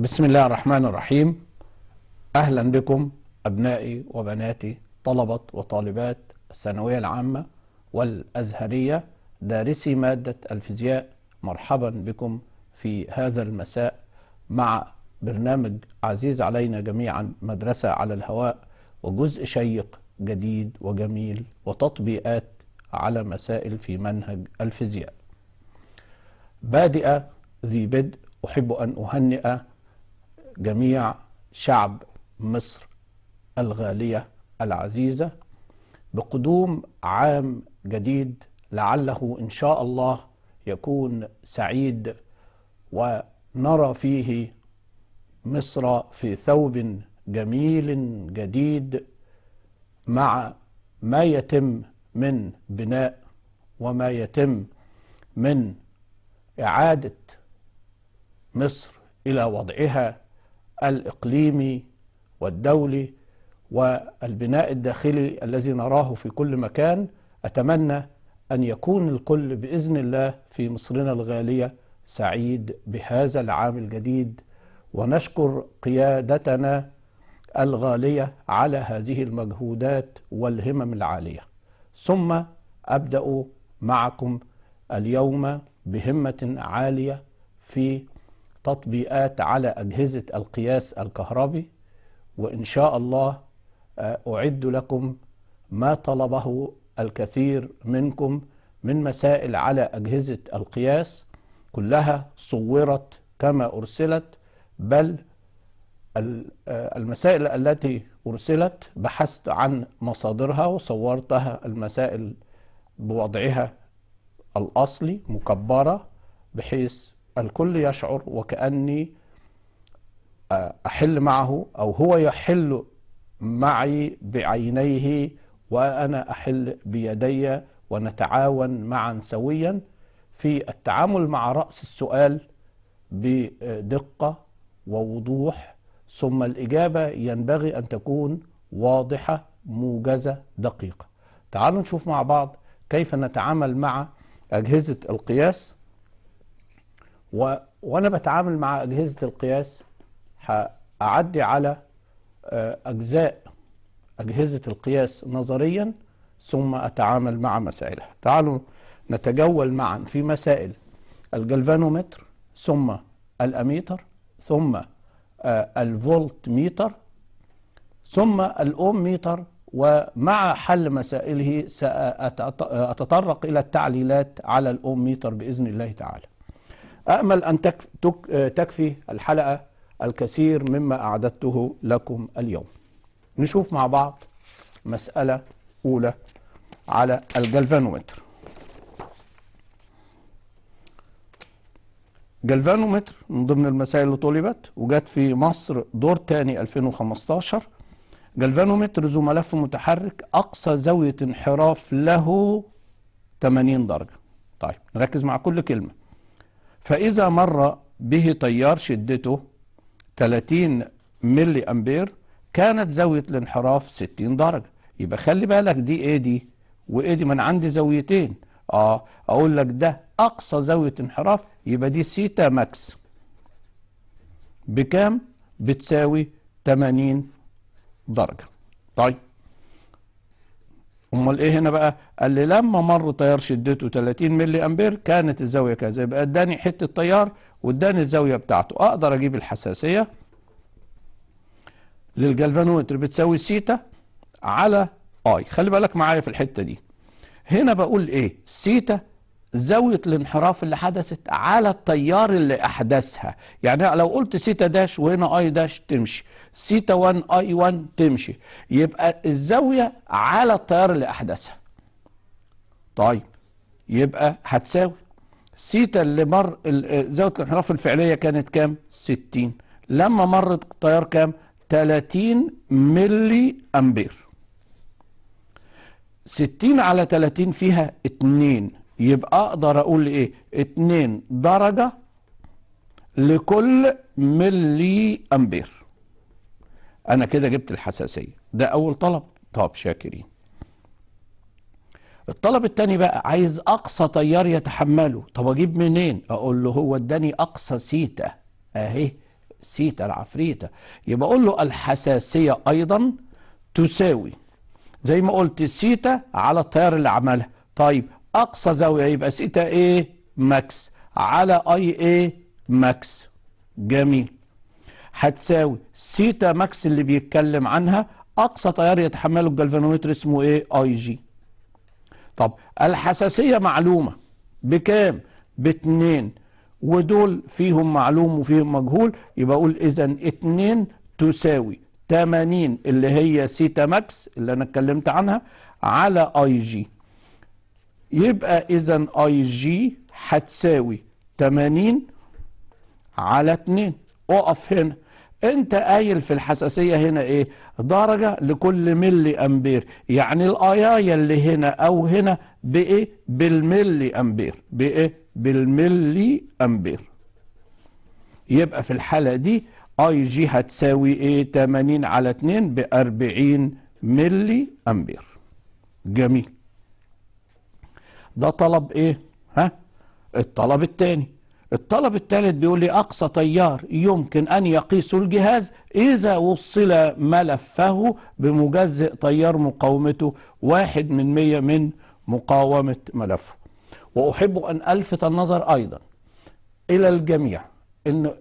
بسم الله الرحمن الرحيم أهلا بكم أبنائي وبناتي طلبة وطالبات الثانوية العامة والأزهرية دارسي مادة الفيزياء مرحبا بكم في هذا المساء مع برنامج عزيز علينا جميعا مدرسة على الهواء وجزء شيق جديد وجميل وتطبيقات على مسائل في منهج الفيزياء بادئة ذي بدء أحب أن أهنئ جميع شعب مصر الغالية العزيزة بقدوم عام جديد لعله إن شاء الله يكون سعيد ونرى فيه مصر في ثوب جميل جديد مع ما يتم من بناء وما يتم من إعادة مصر إلى وضعها الاقليمي والدولي والبناء الداخلي الذي نراه في كل مكان اتمنى ان يكون الكل باذن الله في مصرنا الغاليه سعيد بهذا العام الجديد ونشكر قيادتنا الغاليه على هذه المجهودات والهمم العاليه ثم ابدا معكم اليوم بهمه عاليه في تطبيقات على أجهزة القياس الكهربي وإن شاء الله آه، أعد لكم ما طلبه الكثير منكم من مسائل على أجهزة القياس كلها صورت كما أرسلت بل آه، المسائل التي أرسلت بحثت عن مصادرها وصورتها المسائل بوضعها الأصلي مكبرة بحيث الكل يشعر وكأني آه، أحل معه أو هو يحل معي بعينيه وأنا أحل بيدي ونتعاون معا سويا في التعامل مع رأس السؤال بدقة ووضوح ثم الإجابة ينبغي أن تكون واضحة موجزة دقيقة تعالوا نشوف مع بعض كيف نتعامل مع أجهزة القياس و... وانا بتعامل مع اجهزه القياس هاعدي على آه، اجزاء اجهزه القياس نظريا ثم اتعامل مع مسائلها تعالوا نتجول معا في مسائل الجلفانومتر ثم الاميتر ثم آه، الفولت ميتر ثم الاوم ميتر ومع حل مسائله سأتطرق إلى التعليلات على الأوم ميتر بإذن الله تعالى أأمل أن آه، تكفي الحلقة الكثير مما أعددته لكم اليوم نشوف مع بعض مسألة أولى على الجلفانومتر جلفانومتر من ضمن المسائل اللي طلبت وجت في مصر دور تاني 2015 جلفانومتر ذو ملف متحرك أقصى زاوية انحراف له 80 درجة طيب نركز مع كل كلمة فإذا مر به تيار شدته 30 ملي أمبير كانت زاوية الانحراف 60 درجة يبقى خلي بالك دي ايه دي وايه دي من انا عندي زاويتين اه اقول لك ده اقصى زاوية انحراف يبقى دي سيتا ماكس بكام بتساوي 80 درجة طيب امال ايه هنا بقى قال لي لما مر تيار شدته 30 ملي امبير كانت الزاويه كذا يبقى اداني حته تيار واداني الزاويه بتاعته اقدر اجيب الحساسيه للجلفانومتر بتساوي سيتا على اي خلي بالك معايا في الحته دي هنا بقول ايه سيتا زاوية الانحراف اللي حدثت على التيار اللي أحدثها يعني لو قلت سيتا داش وهنا أي داش تمشي سيتا 1 أي 1 تمشي يبقى الزاوية على التيار اللي أحدثها طيب يبقى هتساوي سيتا اللي مر زاوية الانحراف الفعلية كانت كام 60 لما مرت التيار كام 30 ملي أمبير 60 على 30 فيها 2 يبقى اقدر اقول ايه 2 درجه لكل ملي امبير انا كده جبت الحساسيه ده اول طلب طب شاكرين الطلب التاني بقى عايز اقصى تيار يتحمله طب اجيب منين اقول له هو اداني اقصى سيتا اهي سيتا العفريته يبقى اقول له الحساسيه ايضا تساوي زي ما قلت سيتا على التيار اللي عملها طيب اقصى زاويه يبقى سيتا ايه ماكس على اي ايه ماكس جميل هتساوي سيتا ماكس اللي بيتكلم عنها اقصى تيار يتحمله الجلفانومتر اسمه ايه اي جي طب الحساسيه معلومه بكام باتنين ودول فيهم معلوم وفيهم مجهول يبقى اقول اذا اتنين تساوي 80 اللي هي سيتا ماكس اللي انا اتكلمت عنها على اي جي يبقى اذا اي جي هتساوي 80 على 2 اقف هنا انت قايل في الحساسيه هنا ايه درجه لكل ملي امبير يعني الايايا اللي هنا او هنا بايه بالملي امبير بايه بالملي امبير يبقى في الحاله دي اي جي هتساوي ايه 80 على 2 ب 40 ملي امبير جميل ده طلب ايه ها الطلب الثاني الطلب الثالث بيقول لي أقصى تيار يمكن أن يقيسه الجهاز إذا وصل ملفه بمجزئ تيار مقاومته واحد من مية من مقاومة ملفه وأحب أن ألفت النظر أيضا إلى الجميع أن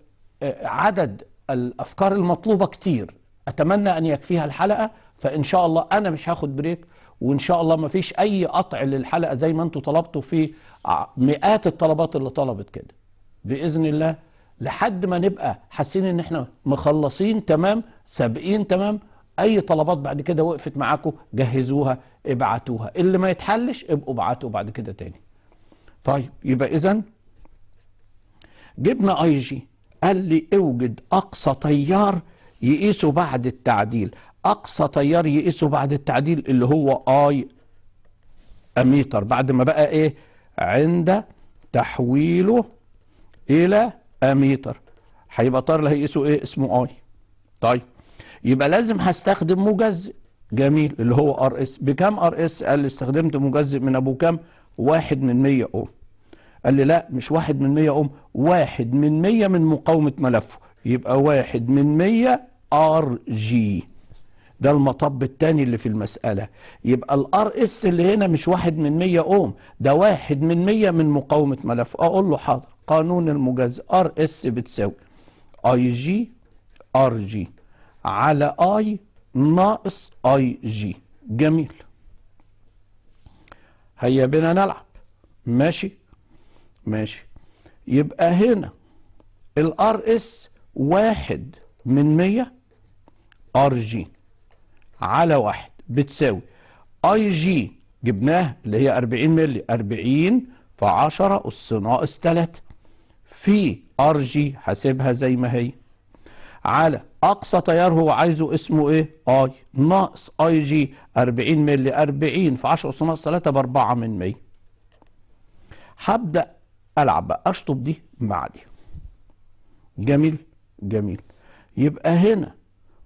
آه، عدد الأفكار المطلوبة كتير أتمنى أن يكفيها الحلقة فإن شاء الله أنا مش هاخد بريك وان شاء الله ما فيش اي قطع للحلقه زي ما انتم طلبتوا في مئات الطلبات اللي طلبت كده باذن الله لحد ما نبقى حاسين ان احنا مخلصين تمام سابقين تمام اي طلبات بعد كده وقفت معاكم جهزوها ابعتوها اللي ما يتحلش ابقوا ابعتوا بعد كده تاني طيب يبقى اذا جبنا اي جي قال لي اوجد اقصى تيار يقيسه بعد التعديل اقصى تيار يقيسه بعد التعديل اللي هو اي اميتر بعد ما بقى ايه عند تحويله الى اميتر هيبقى طار اللي هيقيسه ايه اسمه اي طيب يبقى لازم هستخدم مجزئ جميل اللي هو ار اس بكام ار اس قال لي استخدمت مجزئ من ابو كام واحد من 100 اوم قال لي لا مش واحد من 100 اوم واحد من 100 من مقاومه ملفه يبقى واحد من 100 ار جي ده المطب الثاني اللي في المسألة يبقى الار اس اللي هنا مش واحد من مية اوم ده واحد من مية من مقاومة ملف اقول له حاضر قانون المجاز ار اس بتساوي اي جي ار جي على اي ناقص اي جي جميل هيا بنا نلعب ماشي ماشي يبقى هنا الار اس واحد من مية ار جي على واحد بتساوي اي جي جبناه اللي هي 40 مللي 40 في 10 أس ناقص 3 في ار جي حاسبها زي ما هي على اقصى تيار هو عايزه اسمه ايه اي ناقص اي جي 40 مللي 40 في 10 اس ناقص 3 ب 4 من 100 هبدا العب بقى اشطب دي مع دي جميل جميل يبقى هنا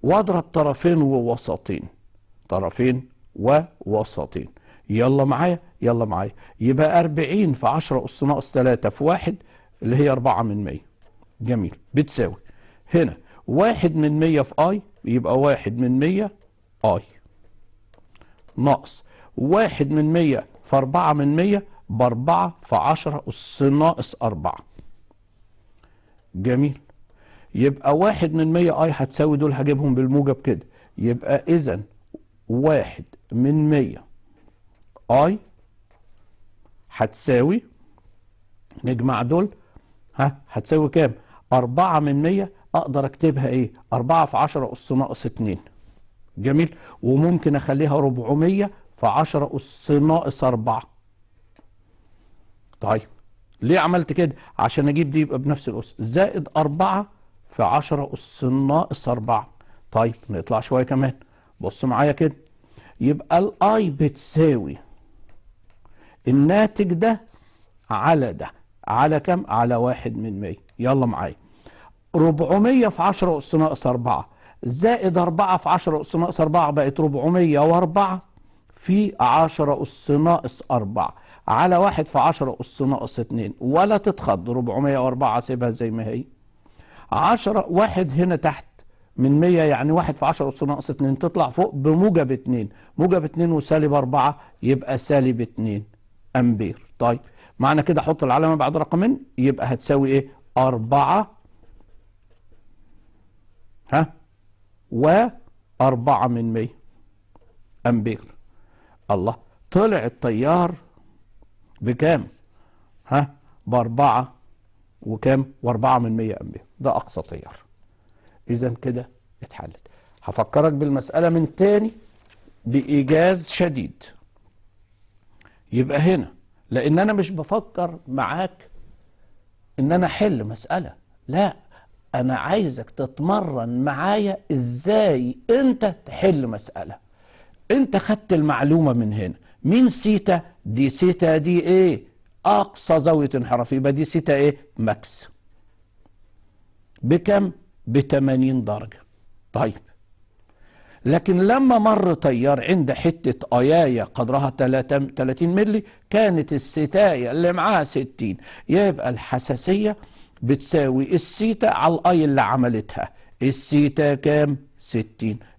واضرب طرفين ووسطين طرفين ووسطين يلا معايا يلا معايا يبقى 40 في 10 اس ناقص 3 في 1 اللي هي 4 من 100 جميل بتساوي هنا 1 من 100 في اي يبقى 1 من 100 اي ناقص 1 من 100 في 4 من 100 ب 4 في 10 اس ناقص 4 جميل يبقى واحد من 100 اي هتساوي دول هجيبهم بالموجب كده يبقى اذا واحد من 100 اي هتساوي نجمع دول ها هتساوي كام؟ 4 من 100 اقدر اكتبها ايه؟ 4 في 10 اس ناقص 2 جميل وممكن اخليها 400 في 10 اس ناقص 4 طيب ليه عملت كده؟ عشان اجيب دي يبقى بنفس الاس زائد 4 في 10 أس ناقص 4 طيب نطلع شوية كمان بص معايا كده يبقى الاي بتساوي الناتج ده على ده على كم؟ على 1 من 100 يلا معايا 400 في 10 أس ناقص 4 زائد 4 في 10 أس ناقص 4 بقت 404 في 10 أس ناقص 4 على 1 في 10 أس ناقص 2 ولا تتخض 404 سيبها زي ما هي 10 واحد هنا تحت من 100 يعني 1 في 10 اس ناقص 2 تطلع فوق بموجب 2 موجب 2 وسالب 4 يبقى سالب 2 امبير طيب معنى كده احط العلامه بعد رقمين يبقى هتساوي ايه 4 ها و 4 من 100 امبير الله طلع التيار بكام ها باربعة وكام و4 من 100 أمبير ده أقصى تيار إذا كده اتحلت هفكرك بالمسألة من تاني بإيجاز شديد يبقى هنا لأن أنا مش بفكر معاك إن أنا أحل مسألة لا أنا عايزك تتمرن معايا إزاي أنت تحل مسألة أنت خدت المعلومة من هنا مين سيتا دي سيتا دي إيه أقصى زاوية انحراف يبقى دي سيتا إيه ماكس بكم ب 80 درجة طيب لكن لما مر طيار عند حتة ايايا قدرها 30 ملي كانت الستاية اللي معاها 60 يبقى الحساسية بتساوي السيتا على الآي اللي عملتها السيتا كام 60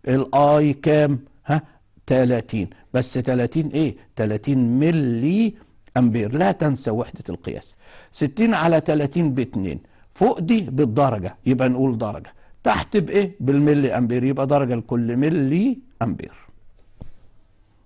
الآي كام ها 30 بس 30 ايه 30 ملي أمبير لا تنسى وحدة القياس 60 على 30 ب 2 فوق دي بالدرجة يبقى نقول درجة تحت بإيه بالملي أمبير يبقى درجة لكل ملي أمبير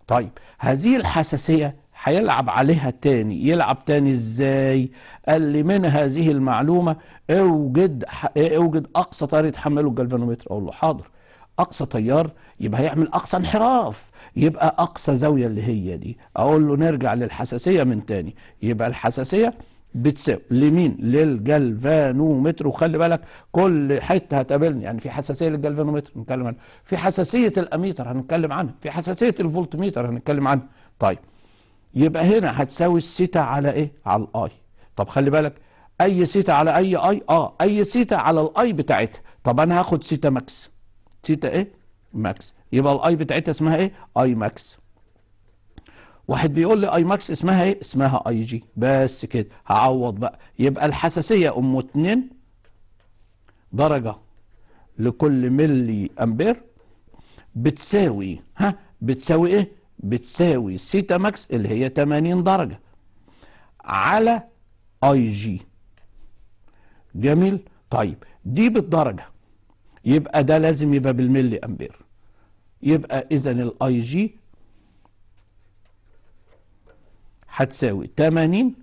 طيب هذه الحساسية هيلعب عليها تاني يلعب تاني ازاي قال لي من هذه المعلومة اوجد إيه، اوجد اقصى تيار يتحمله الجلفانومتر اقول له حاضر اقصى تيار يبقى هيعمل اقصى انحراف يبقى اقصى زاويه اللي هي دي اقول له نرجع للحساسيه من تاني يبقى الحساسيه بتساوي لمين للجلفانومتر وخلي بالك كل حته هتقابلني يعني في حساسيه للجلفانومتر هنتكلم عنها في حساسيه الاميتر هنتكلم عنها في حساسيه الفولتميتر هنتكلم عنها طيب يبقى هنا هتساوي السيتا على ايه على الاي طب خلي بالك اي سيتا على اي اي اه اي سيتا على الاي بتاعتها طب انا هاخد سيتا ماكس سيتا ايه ماكس يبقى الاي بتاعتها اسمها ايه اي ماكس واحد بيقول لي اي ماكس اسمها ايه اسمها اي جي بس كده هعوض بقى يبقى الحساسيه ام 2 درجه لكل ملي امبير بتساوي ها بتساوي ايه بتساوي سيتا ماكس اللي هي 80 درجه على اي جي جميل طيب دي بالدرجه يبقى ده لازم يبقى بالملي امبير يبقى اذا الاي جي هتساوي 80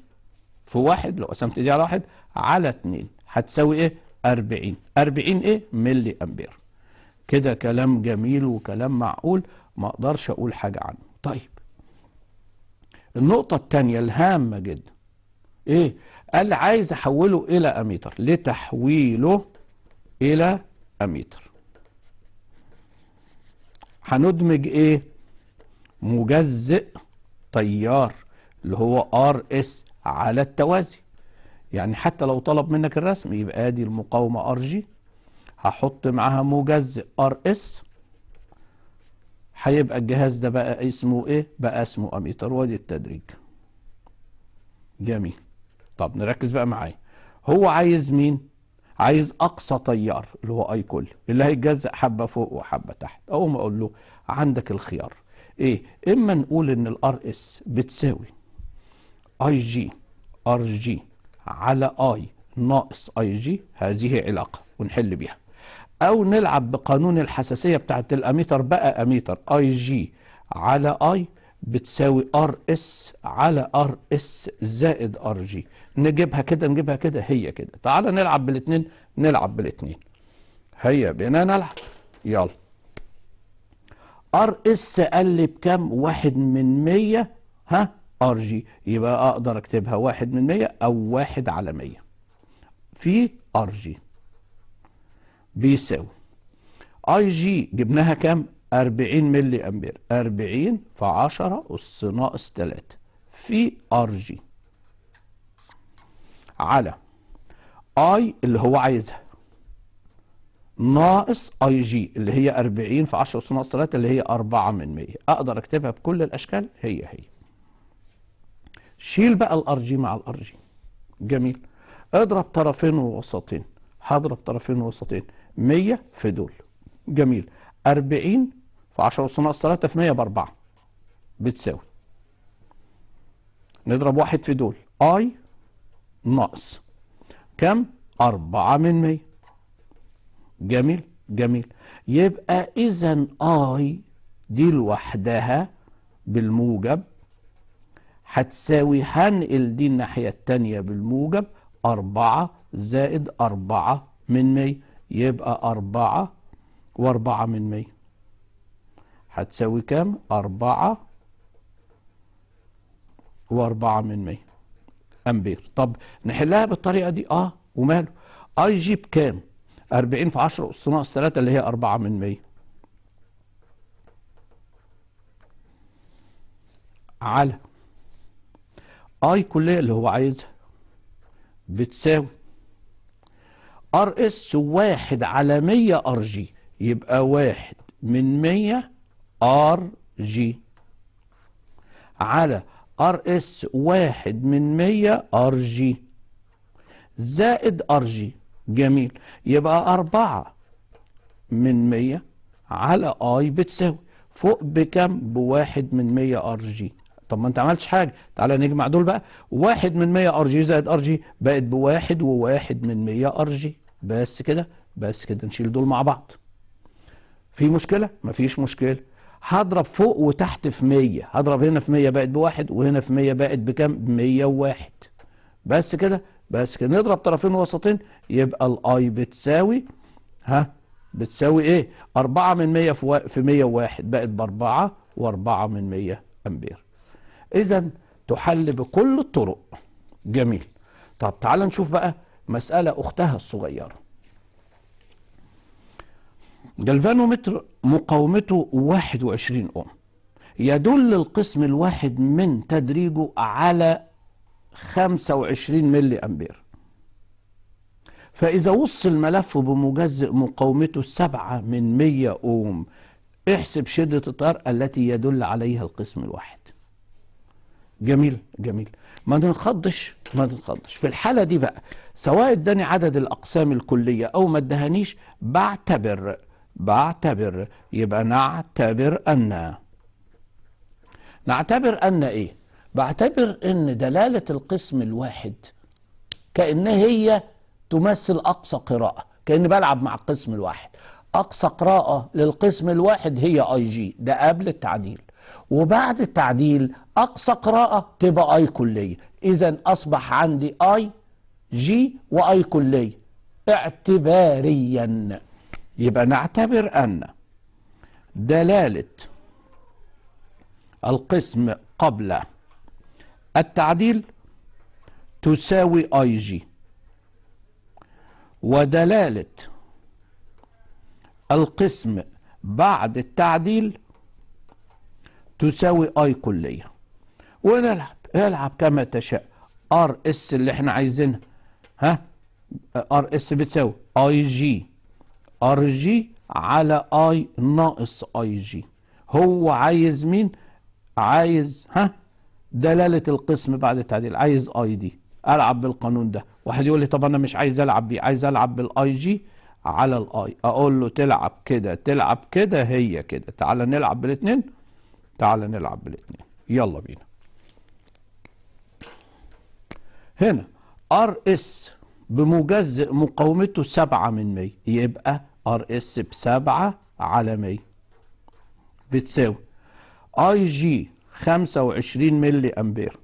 في واحد لو قسمت دي على واحد على 2 هتساوي ايه 40 40 ايه ملي امبير كده كلام جميل وكلام معقول ما اقدرش اقول حاجه عنه طيب النقطه الثانيه الهامه جدا ايه قال عايز احوله الى اميتر لتحويله الى اميتر هندمج ايه مجزئ طيار اللي هو ار اس على التوازي يعني حتى لو طلب منك الرسم يبقى ادي المقاومه ار جي هحط معاها مجزئ ار اس هيبقى الجهاز ده بقى اسمه ايه بقى اسمه اميتر وادي التدريج جميل طب نركز بقى معايا هو عايز مين عايز اقصى تيار اللي هو اي كل اللي هيتجزأ حبه فوق وحبه تحت اقوم اقول له عندك الخيار ايه اما نقول ان الار اس بتساوي اي جي ار جي على اي ناقص اي جي هذه علاقه ونحل بيها او نلعب بقانون الحساسيه بتاعت الاميتر بقى اميتر اي جي على اي بتساوي ار اس على ار اس زائد ار جي نجيبها كده نجيبها كده هي كده تعالى نلعب بالاثنين نلعب بالاثنين هيا بينا نلعب يلا ار اس قال لي بكام واحد من مية ها ار جي يبقى اقدر اكتبها واحد من مية او واحد على مية في ار جي بيساوي اي جي جبناها كام 40 ملي امبير 40 في 10 اس ناقص 3 في ار جي على اي اللي هو عايزها ناقص اي جي اللي هي 40 في 10 اس ناقص 3 اللي هي 4 من 100 اقدر اكتبها بكل الاشكال هي هي شيل بقى الار جي مع الار جي جميل اضرب طرفين ووسطين هضرب طرفين ووسطين 100 في دول جميل 40 في 10 اس ناقص 3 في 100 ب 4 بتساوي نضرب واحد في دول اي ناقص كم؟ 4 من 100 جميل جميل يبقى اذا اي دي لوحدها بالموجب هتساوي هنقل دي الناحيه الثانيه بالموجب 4 زائد 4 من 100 يبقى 4 واربعة من مية هتساوي كام أربعة واربعة من مية أمبير طب نحلها بالطريقة دي آه وماله أي جي بكام أربعين في عشرة أس ناقص ثلاثة اللي هي أربعة من مية على اي كليه اللي هو عايزها بتساوي ار اس واحد على 100 ار جي يبقى واحد من مية ار جي على ار اس واحد من مية ار جي زائد ار جي جميل يبقى أربعة من مية على اي بتساوي فوق بكم بواحد من مية ار جي طب ما انت عملتش حاجة تعالى نجمع دول بقى واحد من مية ار جي زائد ار جي بقت بواحد وواحد من مية ار جي بس كده بس كده نشيل دول مع بعض في مشكلة؟ مفيش مشكلة هضرب فوق وتحت في 100 هضرب هنا في 100 بقت بواحد وهنا في 100 بقت بكام؟ ب 101 بس كده بس كده نضرب طرفين وسطين يبقى الاي بتساوي ها بتساوي ايه؟ 4 من 100 في 101 بقت ب 4 و4 من 100 امبير. اذا تحل بكل الطرق. جميل. طب تعال نشوف بقى مسألة أختها الصغيرة. جلفانومتر مقاومته 21 أوم يدل القسم الواحد من تدريجه على 25 ملي أمبير فإذا وصل الملف بمجزئ مقاومته 7 من 100 أوم احسب شدة التيار التي يدل عليها القسم الواحد جميل جميل ما تنخضش ما تنخضش في الحالة دي بقى سواء اداني عدد الأقسام الكلية أو ما ادهانيش بعتبر بعتبر يبقى نعتبر أن نعتبر أن إيه بعتبر أن دلالة القسم الواحد كأن هي تمثل أقصى قراءة كأني بلعب مع القسم الواحد أقصى قراءة للقسم الواحد هي أي جي ده قبل التعديل وبعد التعديل أقصى قراءة تبقى أي كلية إذا أصبح عندي أي جي وأي كلية اعتباريا يبقى نعتبر أن دلالة القسم قبل التعديل تساوي اي جي ودلالة القسم بعد التعديل تساوي اي كلية ونلعب العب كما تشاء ار اس اللي احنا عايزينها ها ار اس بتساوي اي جي ار جي على اي ناقص اي جي هو عايز مين عايز ها دلالة القسم بعد التعديل عايز اي دي العب بالقانون ده واحد يقول لي طب انا مش عايز العب بيه عايز العب بالاي جي على الاي اقول له تلعب كده تلعب كده هي كده تعالى نلعب بالاثنين تعالى نلعب بالاثنين يلا بينا هنا ار اس بمجزء مقاومته 7 من 100 يبقى ار اس ب 7 على 100 بتساوي اي جي 25 ملي امبير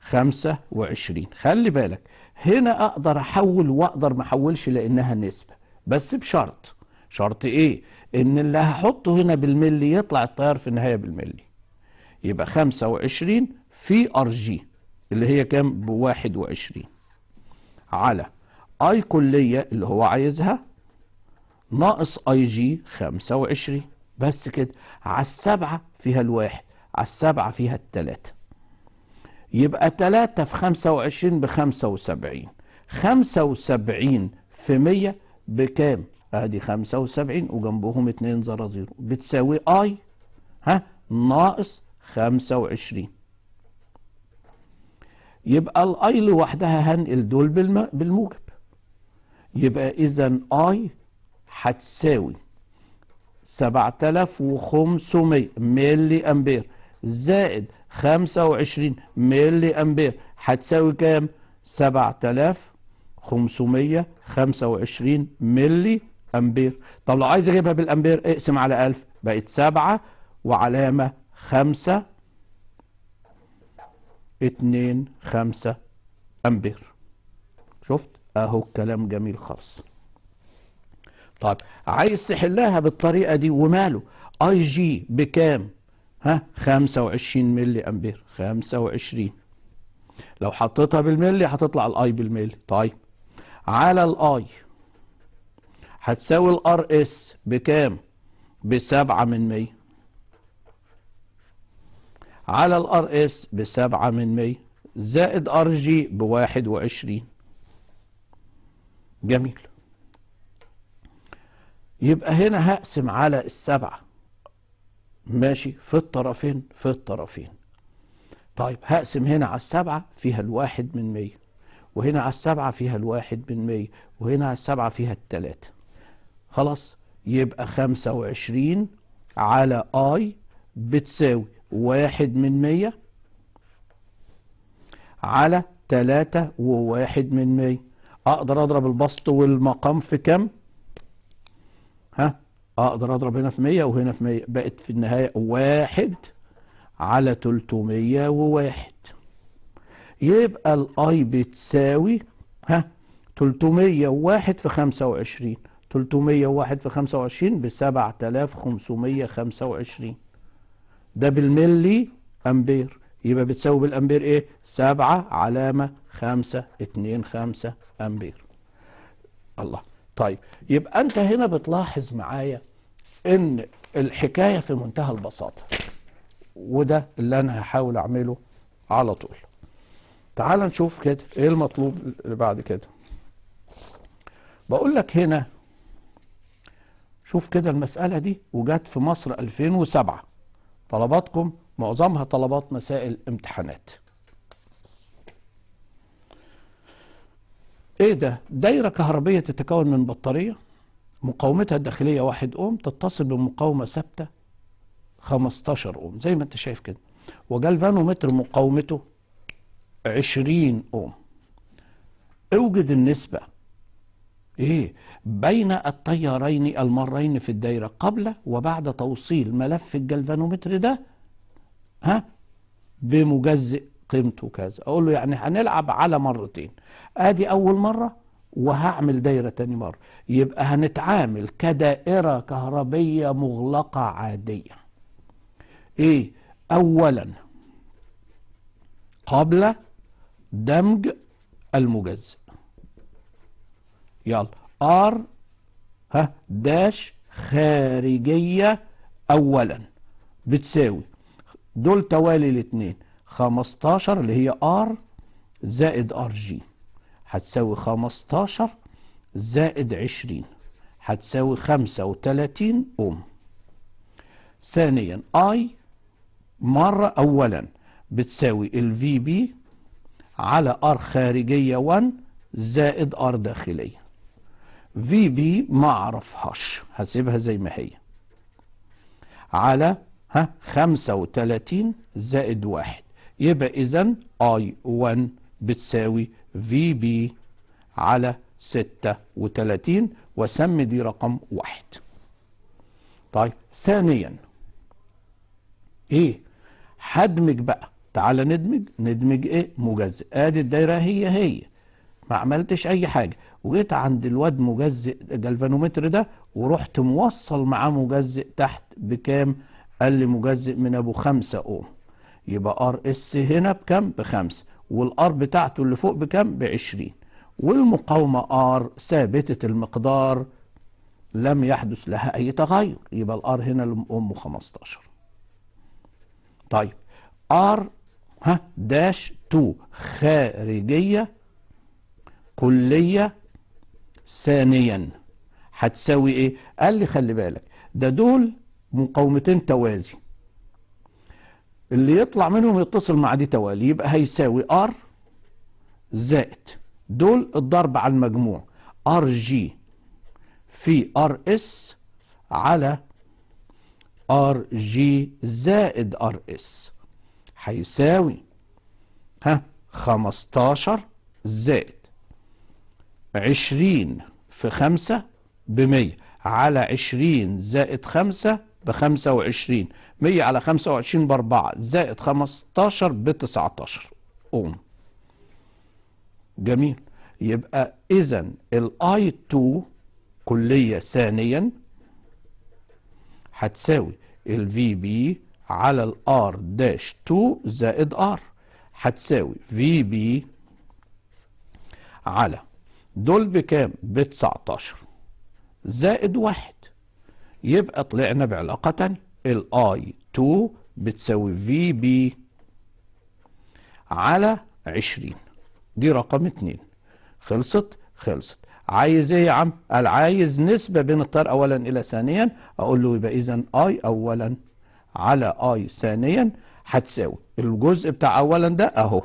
25 خلي بالك هنا اقدر احول واقدر ما احولش لانها نسبه بس بشرط شرط ايه؟ ان اللي هحطه هنا بالملي يطلع التيار في النهايه بالملي يبقى 25 في ار جي اللي هي كام؟ ب 21 على اي كلية اللي هو عايزها ناقص اي جي 25 بس كده على السبعة فيها الواحد على السبعة فيها التلاتة يبقى تلاتة في خمسة وعشرين بخمسة وسبعين خمسة وسبعين في مية بكام ادي خمسة وسبعين وجنبهم اتنين زرازير بتساوي اي ها ناقص خمسة وعشرين يبقى الاي لوحدها هنقل دول بالموجب يبقى اذا اي هتساوي 7500 ملي امبير زائد 25 ملي امبير هتساوي كام 7525 ملي امبير طب لو عايز اجيبها بالامبير اقسم على 1000 بقت 7 وعلامه 5 2 5 امبير شفت اهو الكلام جميل خالص طيب عايز تحلها بالطريقه دي وماله اي جي بكام ها 25 ملي امبير 25 لو حطيتها بالملي هتطلع الاي بالملي طيب على الاي هتساوي الار اس بكام ب 7 من 100 على الار اس ب 7 من 100 زائد ار جي ب 21 جميل يبقى هنا هقسم على السبعة ماشي في الطرفين في الطرفين طيب هقسم هنا على السبعة فيها الواحد من مية وهنا على السبعة فيها الواحد من مية وهنا على السبعة فيها التلاتة خلاص يبقى خمسة وعشرين على اي بتساوي واحد من مية على تلاتة وواحد من مية اقدر اضرب البسط والمقام في كام ها اقدر اضرب هنا في 100 وهنا في 100 بقت في النهايه 1 على 301 يبقى الاي بتساوي ها 301 في 25 301 في 25 ب 7525 ده بالملي امبير يبقى بتساوي بالامبير ايه 7 علامه خمسة اتنين خمسة أمبير الله طيب يبقى أنت هنا بتلاحظ معايا إن الحكاية في منتهى البساطة وده اللي أنا هحاول أعمله على طول تعال نشوف كده إيه المطلوب اللي بعد كده بقول لك هنا شوف كده المسألة دي وجت في مصر 2007 طلباتكم معظمها طلبات مسائل امتحانات ايه ده دايره كهربيه تتكون من بطاريه مقاومتها الداخليه 1 اوم تتصل بمقاومه ثابته 15 اوم زي ما انت شايف كده وجلفانومتر مقاومته 20 اوم اوجد النسبه ايه بين التيارين المرين في الدايره قبل وبعد توصيل ملف الجلفانومتر ده ها بمجزئ قيمته كذا اقول له يعني هنلعب على مرتين ادي اول مره وهعمل دايره تاني مره يبقى هنتعامل كدائره كهربيه مغلقه عاديه ايه اولا قبل دمج المجزء يلا ار ها داش خارجيه اولا بتساوي دول توالي الاثنين 15 اللي هي ار زائد ار جي هتساوي 15 زائد 20 هتساوي 35 اوم ثانيا اي مرة اولا بتساوي الفي بي على ار خارجية 1 زائد ار داخلية في بي ما اعرفهاش هسيبها زي ما هي على ها 35 زائد 1 يبقى إذا I1 بتساوي VB على 36 وسمي دي رقم واحد طيب ثانيا ايه هدمج بقى تعالى ندمج ندمج ايه مجزئ ادي الدايره هي هي ما عملتش اي حاجه وجيت عند الواد مجزئ جلفانومتر ده ورحت موصل معاه مجزئ تحت بكام قال لي مجزئ من ابو 5 اوم يبقى ار اس هنا بكام بخمسة والار بتاعته اللي فوق بكام بعشرين والمقاومة ار ثابتة المقدار لم يحدث لها اي تغير يبقى الار هنا اللي 15 طيب ار ها داش 2 خارجية كلية ثانيا هتساوي ايه قال لي خلي بالك ده دول مقاومتين توازي اللي يطلع منهم يتصل مع دي توالي يبقى هيساوي ار زائد دول الضرب على المجموع ار جي في ار اس على ار جي زائد ار اس هيساوي ها 15 زائد 20 في 5 ب 100 على 20 زائد 5 ب 25 100 على 25 ب 4 زائد 15 ب 19 اوم جميل يبقى اذا الاي 2 كليه ثانيا هتساوي الفي بي على الار داش 2 زائد ار هتساوي في بي على دول بكام؟ ب 19 زائد 1 يبقى طلعنا بعلاقة ال I 2 بتساوي في بي على 20 دي رقم 2 خلصت خلصت عايز ايه يا عم قال عايز نسبة بين التيار اولا الى ثانيا اقول له يبقى اذا اي اولا على اي ثانيا هتساوي الجزء بتاع اولا ده اهو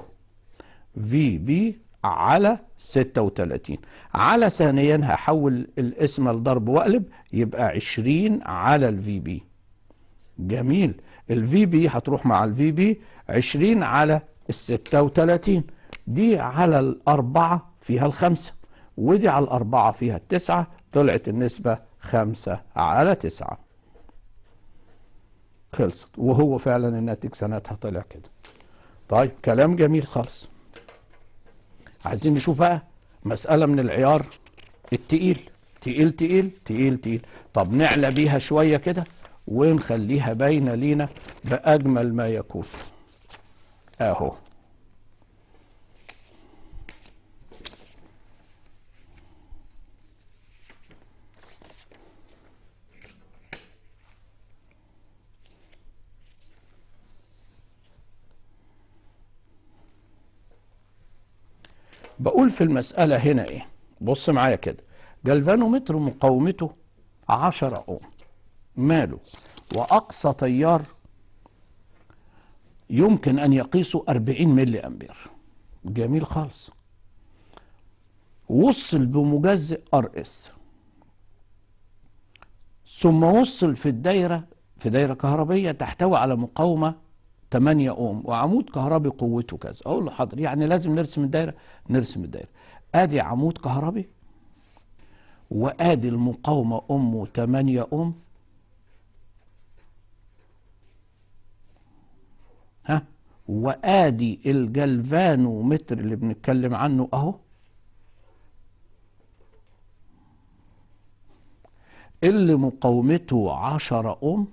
في بي على 36 على ثانيا هحول الاسم لضرب وقلب يبقى 20 على الفي بي جميل الفي بي هتروح مع الفي بي 20 على ال 36 دي على الأربعة فيها الخمسة ودي على الأربعة فيها التسعة طلعت النسبة 5 على 9 خلصت وهو فعلا الناتج سنتها طلع كده طيب كلام جميل خالص عايزين نشوف بقى مسألة من العيار التقيل تقيل تقيل تقيل تقيل طب نعلى بيها شوية كده ونخليها باينة لينا بأجمل ما يكون أهو بقول في المسألة هنا إيه بص معايا كده جلفانومتر مقاومته 10 أوم ماله وأقصى تيار يمكن أن يقيسه 40 ملي أمبير جميل خالص وصل بمجزئ ار اس ثم وصل في الدايره في دايره كهربيه تحتوي على مقاومه 8 اوم وعمود كهربي قوته كذا اقول له حاضر يعني لازم نرسم الدايره نرسم الدايره ادي عمود كهربي وادي المقاومه امه 8 اوم ها وادي الجلفانومتر اللي بنتكلم عنه اهو اللي مقاومته 10 اوم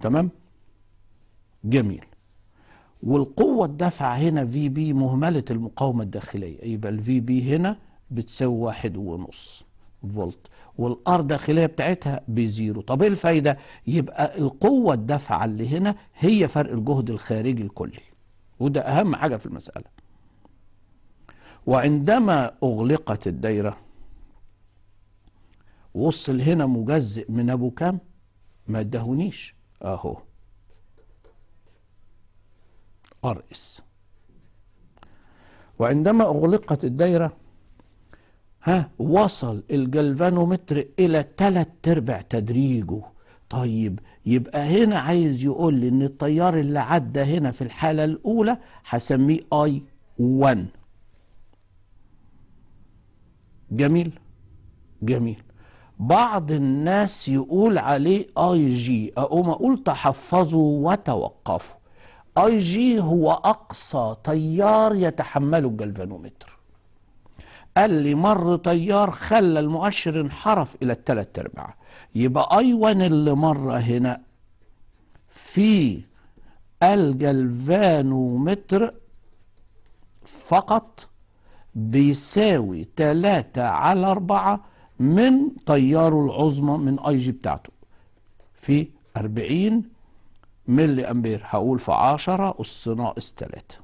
تمام جميل والقوة الدافعة هنا في بي مهملة المقاومة الداخلية يبقى الفي بي هنا بتساوي واحد ونص فولت والار داخلية بتاعتها بزيرو طب ايه الفايدة يبقى القوة الدافعة اللي هنا هي فرق الجهد الخارجي الكلي وده اهم حاجة في المسألة وعندما اغلقت الدايرة وصل هنا مجزء من ابو كام ما ادهونيش اهو ار اس وعندما اغلقت الدايره ها وصل الجلفانومتر الى ثلاث ارباع تدريجه طيب يبقى هنا عايز يقول لي ان التيار اللي عدى هنا في الحاله الاولى هسميه اي 1 جميل جميل بعض الناس يقول عليه اي جي اقوم اقول تحفظوا وتوقفوا اي جي هو اقصى تيار يتحمله الجلفانومتر قال لي مر تيار خلى المؤشر انحرف الى التلات ارباع يبقى اي 1 اللي مر هنا في الجلفانومتر فقط بيساوي تلاتة على اربعة من تياره العظمى من اي جي بتاعته في 40 ملي امبير هقول في 10 اس ناقص 3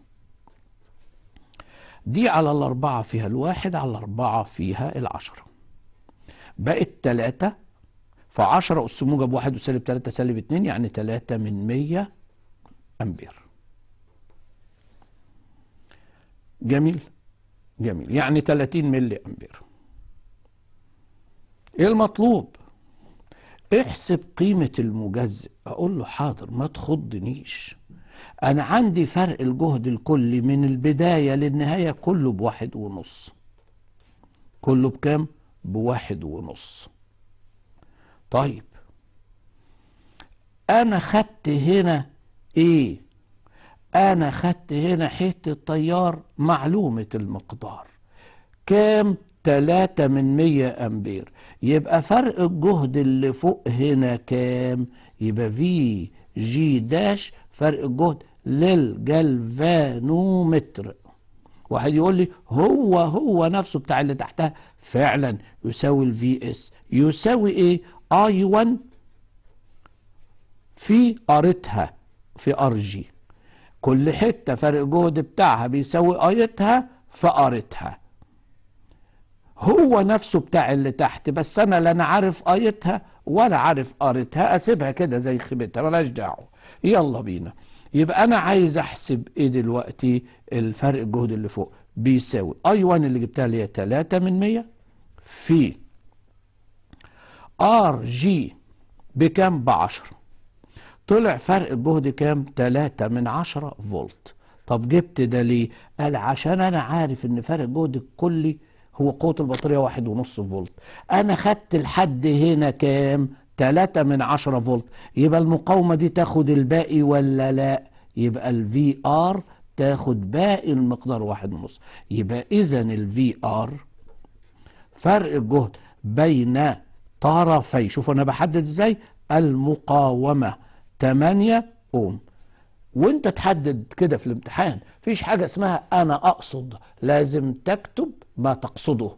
دي على الاربعه فيها الواحد على الاربعه فيها ال10 بقت 3 ف 10 اس موجب 1 وسالب 3 سالب 2 يعني 3 من 100 امبير جميل جميل يعني 30 ملي امبير ايه المطلوب احسب قيمه المجزئ اقول له حاضر ما تخضنيش انا عندي فرق الجهد الكلي من البدايه للنهايه كله بواحد ونص كله بكام بواحد ونص طيب انا خدت هنا ايه انا خدت هنا حته تيار معلومه المقدار كام تلاتة من مية امبير يبقى فرق الجهد اللي فوق هنا كام يبقى في جي داش فرق الجهد للجلفانومتر واحد يقول لي هو هو نفسه بتاع اللي تحتها فعلا يساوي الفي اس يساوي ايه اي 1 في قارتها في ار جي كل حته فرق جهد بتاعها بيساوي ايتها في هو نفسه بتاع اللي تحت بس انا لا انا عارف ايتها ولا عارف قريتها اسيبها كده زي خيبتها ملهاش دعوه يلا بينا يبقى انا عايز احسب ايه دلوقتي الفرق الجهد اللي فوق بيساوي اي 1 اللي جبتها اللي هي 3 من 100 في ار جي بكام ب 10 طلع فرق الجهد كام 3 من 10 فولت طب جبت ده ليه قال عشان انا عارف ان فرق الجهد الكلي هو قوة البطارية واحد ونص فولت أنا خدت لحد هنا كام؟ تلاتة من عشرة فولت يبقى المقاومة دي تاخد الباقي ولا لا؟ يبقى الفي ار تاخد باقي المقدار واحد ونص يبقى إذا الفي ار فرق الجهد بين طرفي شوفوا أنا بحدد إزاي؟ المقاومة 8 أوم وانت تحدد كده في الامتحان مفيش حاجه اسمها انا اقصد لازم تكتب ما تقصده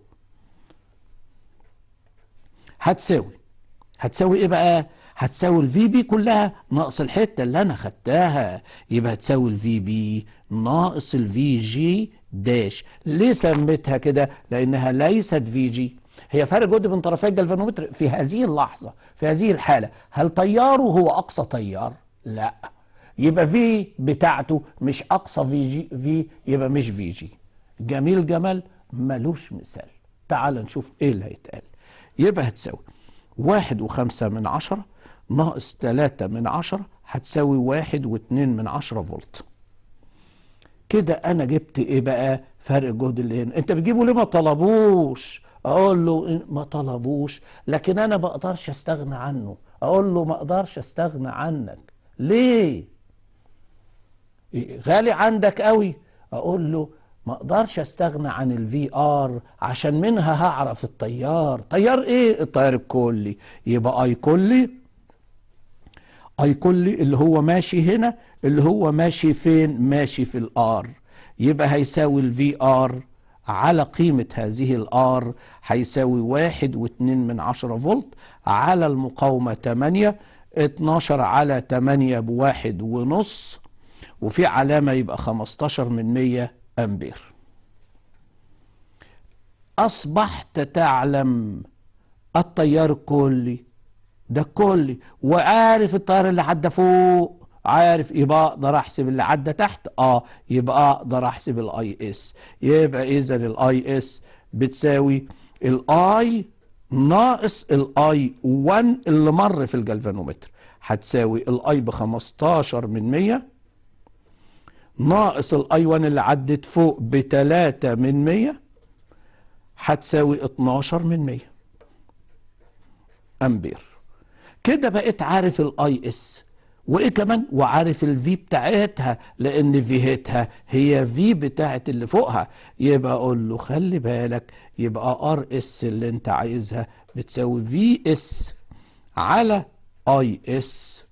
هتساوي هتساوي ايه بقى هتساوي الفي بي كلها ناقص الحته اللي انا خدتها يبقى هتساوي الفي بي ناقص الفي جي داش ليه سميتها كده لانها ليست في جي هي فرق جهد بين طرفي الجلفانومتر في هذه اللحظه في هذه الحاله هل تياره هو اقصى تيار لا يبقى في بتاعته مش اقصى في جي في يبقى مش في جي جميل جمال ملوش مثال تعال نشوف ايه اللي هيتقال يبقى هتساوي واحد وخمسة من عشرة ناقص ثلاثة من عشرة هتساوي واحد واثنين من عشرة فولت كده انا جبت ايه بقى فرق الجهد اللي هنا انت بتجيبه ليه ما طلبوش اقول له ما طلبوش لكن انا ما اقدرش استغنى عنه اقول له ما اقدرش استغنى عنك ليه إيه، غالي عندك قوي اقول له ما اقدرش استغنى عن الفي ار عشان منها هعرف الطيار طيار ايه الطيار الكلي يبقى اي كلي اي كلي اللي هو ماشي هنا اللي هو ماشي فين ماشي في الار يبقى هيساوي الفي ار على قيمة هذه الار هيساوي واحد واتنين من عشرة فولت على المقاومة تمانية اتناشر على تمانية بواحد ونص وفي علامة يبقى خمستاشر من مية أمبير أصبحت تعلم التيار الكلي ده الكلي وعارف التيار اللي عدى فوق عارف يبقى اقدر احسب اللي عدى تحت اه يبقى اقدر احسب الاي اس يبقى اذا الاي اس بتساوي الاي ناقص الاي 1 اللي مر في الجلفانومتر هتساوي الاي ب 15 من 100 ناقص الاي 1 اللي عدت فوق ب 3 من 100 هتساوي 12 من 100 امبير كده بقيت عارف الاي اس وايه كمان وعارف الفي بتاعتها لان فيتها هي في بتاعت اللي فوقها يبقى اقول له خلي بالك يبقى ار اس اللي انت عايزها بتساوي في اس على اي اس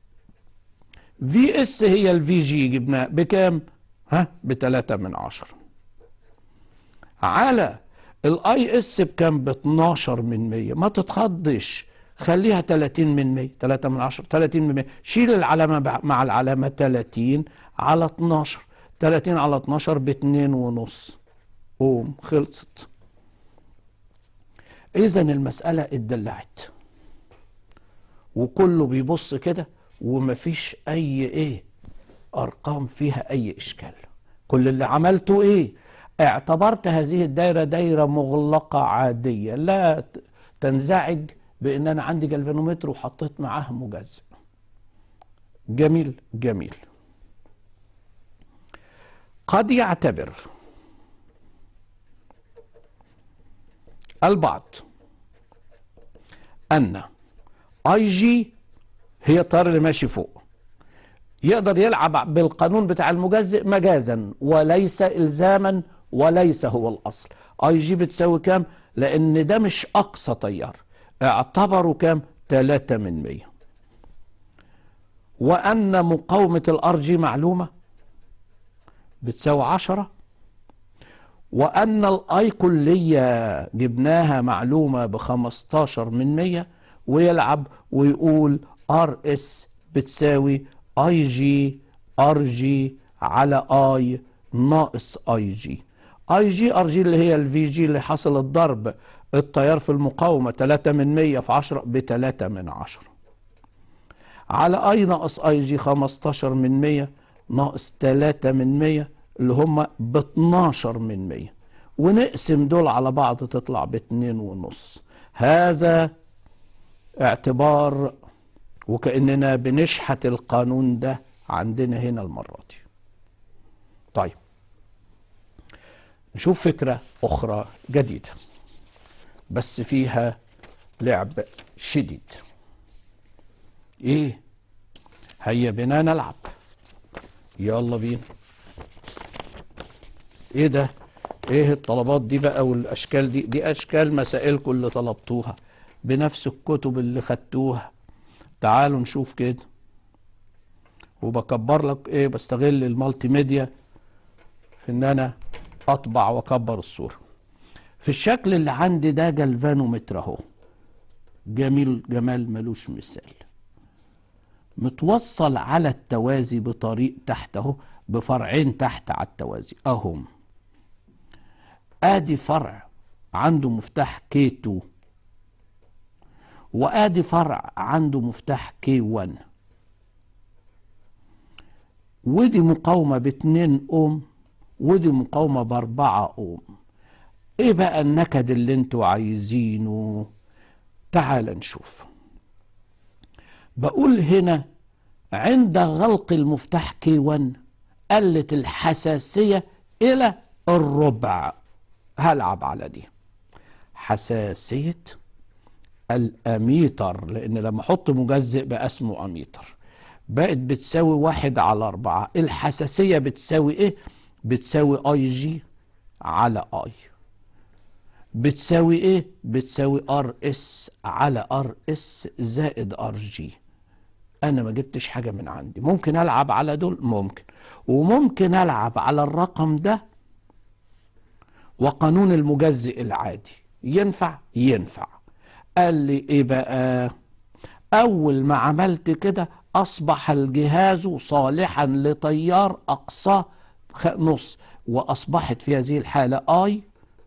في اس هي الفي جي جبناها بكام ها بتلاتة من عشرة على الاي اس بكام ب 12 من 100 ما تتخضش خليها 30 من 100 3 من 10 30 من 100 شيل العلامه مع العلامه 30 على 12 30 على 12 ب 2 ونص قوم خلصت اذا المساله اتدلعت وكله بيبص كده ومفيش اي ايه ارقام فيها اي اشكال كل اللي عملته ايه اعتبرت هذه الدايره دايره مغلقه عاديه لا تنزعج بان انا عندي جلفانومتر وحطيت معاه مجزء جميل جميل قد يعتبر البعض ان اي جي هي الطياره اللي ماشي فوق يقدر يلعب بالقانون بتاع المجزئ مجازا وليس إلزاما وليس هو الأصل اي جي بتساوي كام لأن ده مش أقصى تيار اعتبروا كام 3 من 100 وأن مقاومة الار جي معلومة بتساوي 10 وأن الأي كلية جبناها معلومة ب 15 من 100 ويلعب ويقول ار اس بتساوي اي جي ار جي على اي ناقص اي جي اي جي ار جي اللي هي الفي جي اللي حصل الضرب التيار في المقاومه 3 من 100 في 10 ب 3 من 10 على اي ناقص اي جي 15 من 100 ناقص 3 من 100 اللي هم ب 12 من 100 ونقسم دول على بعض تطلع ب 2 ونص هذا اعتبار وكأننا بنشحت القانون ده عندنا هنا المرة دي طيب نشوف فكرة أخرى جديدة بس فيها لعب شديد إيه هيا بنا نلعب يلا بينا إيه ده إيه الطلبات دي بقى والأشكال دي دي أشكال مسائلكم اللي طلبتوها بنفس الكتب اللي خدتوها تعالوا نشوف كده وبكبر لك ايه بستغل المالتي ميديا في ان انا اطبع واكبر الصوره في الشكل اللي عندي ده جلفانومتر اهو جميل جمال ملوش مثال متوصل على التوازي بطريق تحت اهو بفرعين تحت على التوازي اهم ادي فرع عنده مفتاح كي 2 وادي فرع عنده مفتاح كي 1 ودي مقاومة باتنين اوم ودي مقاومة باربعة اوم ايه بقى النكد اللي انتوا عايزينه تعال نشوف بقول هنا عند غلق المفتاح كي 1 قلت الحساسية إلى الربع هلعب على دي حساسية الاميتر لان لما احط مجزئ بقى اسمه اميتر بقت بتساوي واحد على اربعة الحساسية بتساوي ايه بتساوي اي جي على اي بتساوي ايه بتساوي ار اس على ار اس زائد ار جي انا ما جبتش حاجة من عندي ممكن العب على دول ممكن وممكن العب على الرقم ده وقانون المجزئ العادي ينفع ينفع قال لي ايه بقى اول ما عملت كده اصبح الجهاز صالحا لتيار اقصى نص واصبحت في هذه الحاله اي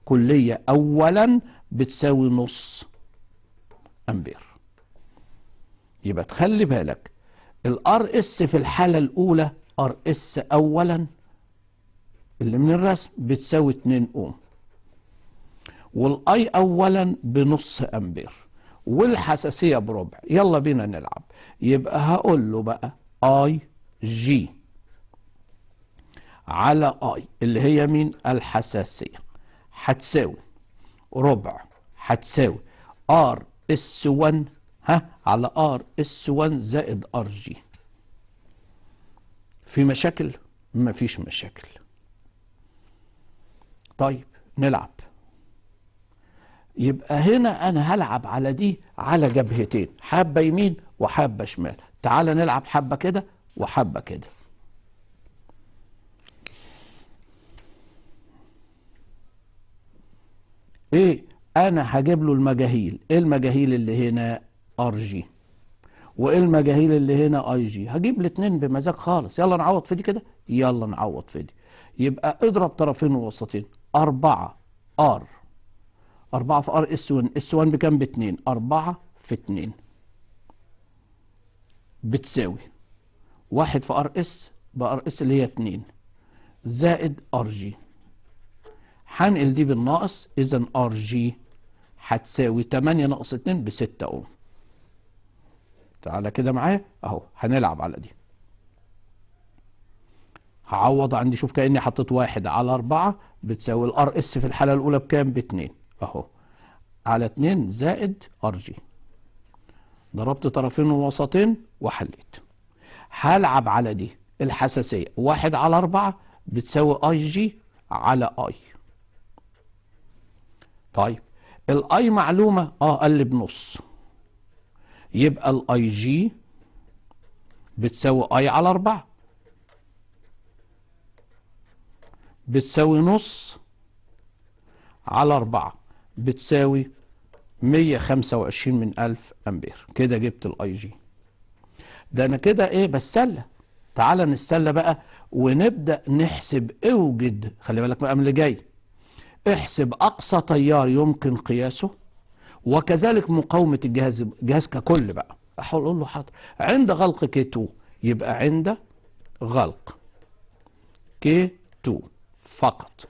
كليه اولا بتساوي نص امبير يبقى تخلي بالك الار اس في الحاله الاولى ار اس اولا اللي من الرسم بتساوي 2 اوم والاي اولا بنص امبير والحساسيه بربع يلا بينا نلعب يبقى هقول له بقى اي جي على اي اللي هي مين الحساسيه هتساوي ربع هتساوي ار اس 1 ها على ار اس 1 زائد ار جي في مشاكل مفيش مشاكل طيب نلعب يبقى هنا انا هلعب على دي على جبهتين حبه يمين وحبه شمال تعال نلعب حبه كده وحبه كده ايه انا هجيب له المجاهيل ايه المجاهيل اللي هنا ار جي وايه المجاهيل اللي هنا اي جي هجيب الاثنين بمزاج خالص يلا نعوض في دي كده يلا نعوض في دي يبقى اضرب طرفين ووسطين أربعة ار 4 في ار اس 1 اس 1 بكام ب 2 4 في 2 بتساوي 1 في ار اس بار اس اللي هي 2 زائد ار جي هنقل دي بالناقص اذا ار جي هتساوي 8 ناقص 2 ب 6 اوم تعالى كده معايا اهو هنلعب على دي هعوض عندي شوف كاني حطيت واحد على اربعه بتساوي الار اس في الحاله الاولى بكام؟ باتنين اهو على 2 زائد ار جي ضربت طرفين ووسطين وحليت هلعب على دي الحساسيه 1 على 4 بتساوي اي جي على اي طيب الاي معلومه اه قال لي بنص يبقى الاي جي بتساوي اي على 4 بتساوي نص على 4 بتساوي 125 من 1000 امبير كده جبت الاي جي ده انا كده ايه بسله تعالى نستله بقى ونبدا نحسب اوجد خلي بالك بقى من اللي جاي احسب اقصى تيار يمكن قياسه وكذلك مقاومه الجهاز الجهاز ككل بقى احاول اقول له حاضر عند غلق كي 2 يبقى عند غلق كي 2 فقط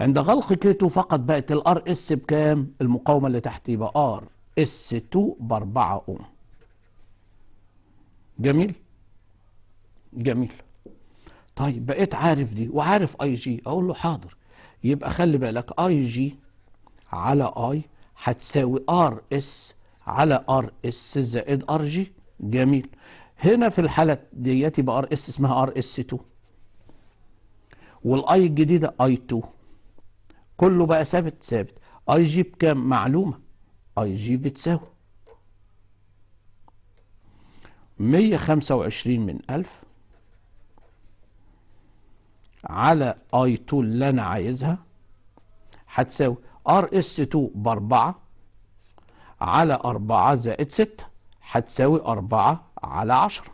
عند غلق كيتو فقط بقت الار اس بكام المقاومه اللي تحتي يبقى ار اس 2 ب 4 اوم جميل جميل طيب بقيت عارف دي وعارف اي جي اقول له حاضر يبقى خلي بالك اي جي على اي هتساوي ار اس على ار اس زائد ار جي جميل هنا في الحاله ديت يبقى ار اس اسمها ار اس 2 والاي الجديده اي 2 كله بقى ثابت ثابت اي جي بكام معلومه اي جي بتساوي 125 من 1000 على اي 2 اللي انا عايزها هتساوي ار اس 2 ب 4 على 4 زائد 6 هتساوي 4 على 10